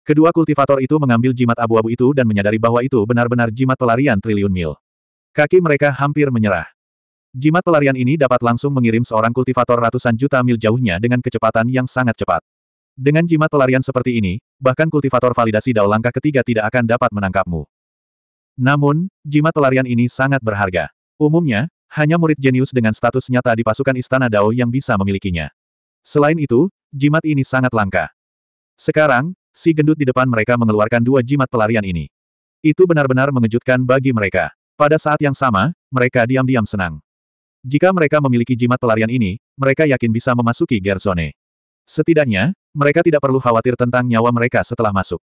Kedua kultivator itu mengambil jimat abu-abu itu dan menyadari bahwa itu benar-benar jimat pelarian triliun mil. Kaki mereka hampir menyerah. Jimat pelarian ini dapat langsung mengirim seorang kultivator ratusan juta mil jauhnya dengan kecepatan yang sangat cepat. Dengan jimat pelarian seperti ini, bahkan kultivator validasi dao langkah ketiga tidak akan dapat menangkapmu. Namun, jimat pelarian ini sangat berharga. Umumnya, hanya murid jenius dengan status nyata di pasukan istana dao yang bisa memilikinya. Selain itu, jimat ini sangat langka. Sekarang, si gendut di depan mereka mengeluarkan dua jimat pelarian ini. Itu benar-benar mengejutkan bagi mereka. Pada saat yang sama, mereka diam-diam senang. Jika mereka memiliki jimat pelarian ini, mereka yakin bisa memasuki Gerzone. Setidaknya, mereka tidak perlu khawatir tentang nyawa mereka setelah masuk.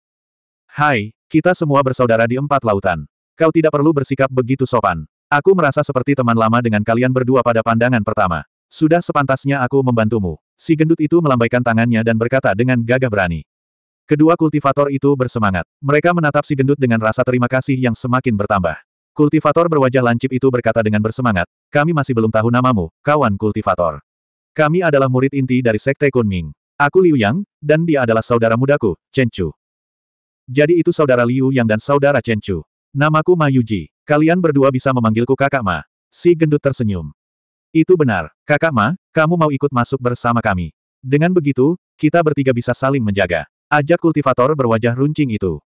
Hai, kita semua bersaudara di empat lautan. Kau tidak perlu bersikap begitu sopan. Aku merasa seperti teman lama dengan kalian berdua pada pandangan pertama. Sudah sepantasnya aku membantumu. Si gendut itu melambaikan tangannya dan berkata dengan gagah berani. Kedua kultivator itu bersemangat. Mereka menatap si gendut dengan rasa terima kasih yang semakin bertambah. Kultivator berwajah lancip itu berkata dengan bersemangat, kami masih belum tahu namamu, kawan kultivator. Kami adalah murid inti dari Sekte Kunming. Aku Liu Yang, dan dia adalah saudara mudaku, Chen Chu. Jadi itu saudara Liu Yang dan saudara Chen Chu. Namaku Ma Yuji. Kalian berdua bisa memanggilku kakak Ma. Si gendut tersenyum. Itu benar, kakak Ma, kamu mau ikut masuk bersama kami. Dengan begitu, kita bertiga bisa saling menjaga. Ajak kultivator berwajah runcing itu.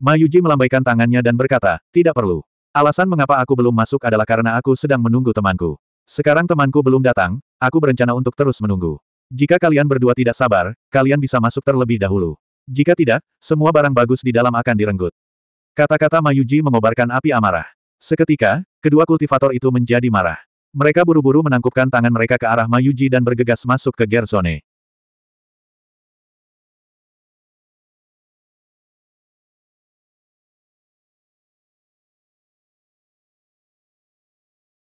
Mayuji melambaikan tangannya dan berkata, tidak perlu. Alasan mengapa aku belum masuk adalah karena aku sedang menunggu temanku. Sekarang temanku belum datang, aku berencana untuk terus menunggu. Jika kalian berdua tidak sabar, kalian bisa masuk terlebih dahulu. Jika tidak, semua barang bagus di dalam akan direnggut. Kata-kata Mayuji mengobarkan api amarah. Seketika, kedua kultivator itu menjadi marah. Mereka buru-buru menangkupkan tangan mereka ke arah Mayuji dan bergegas masuk ke Gerzone.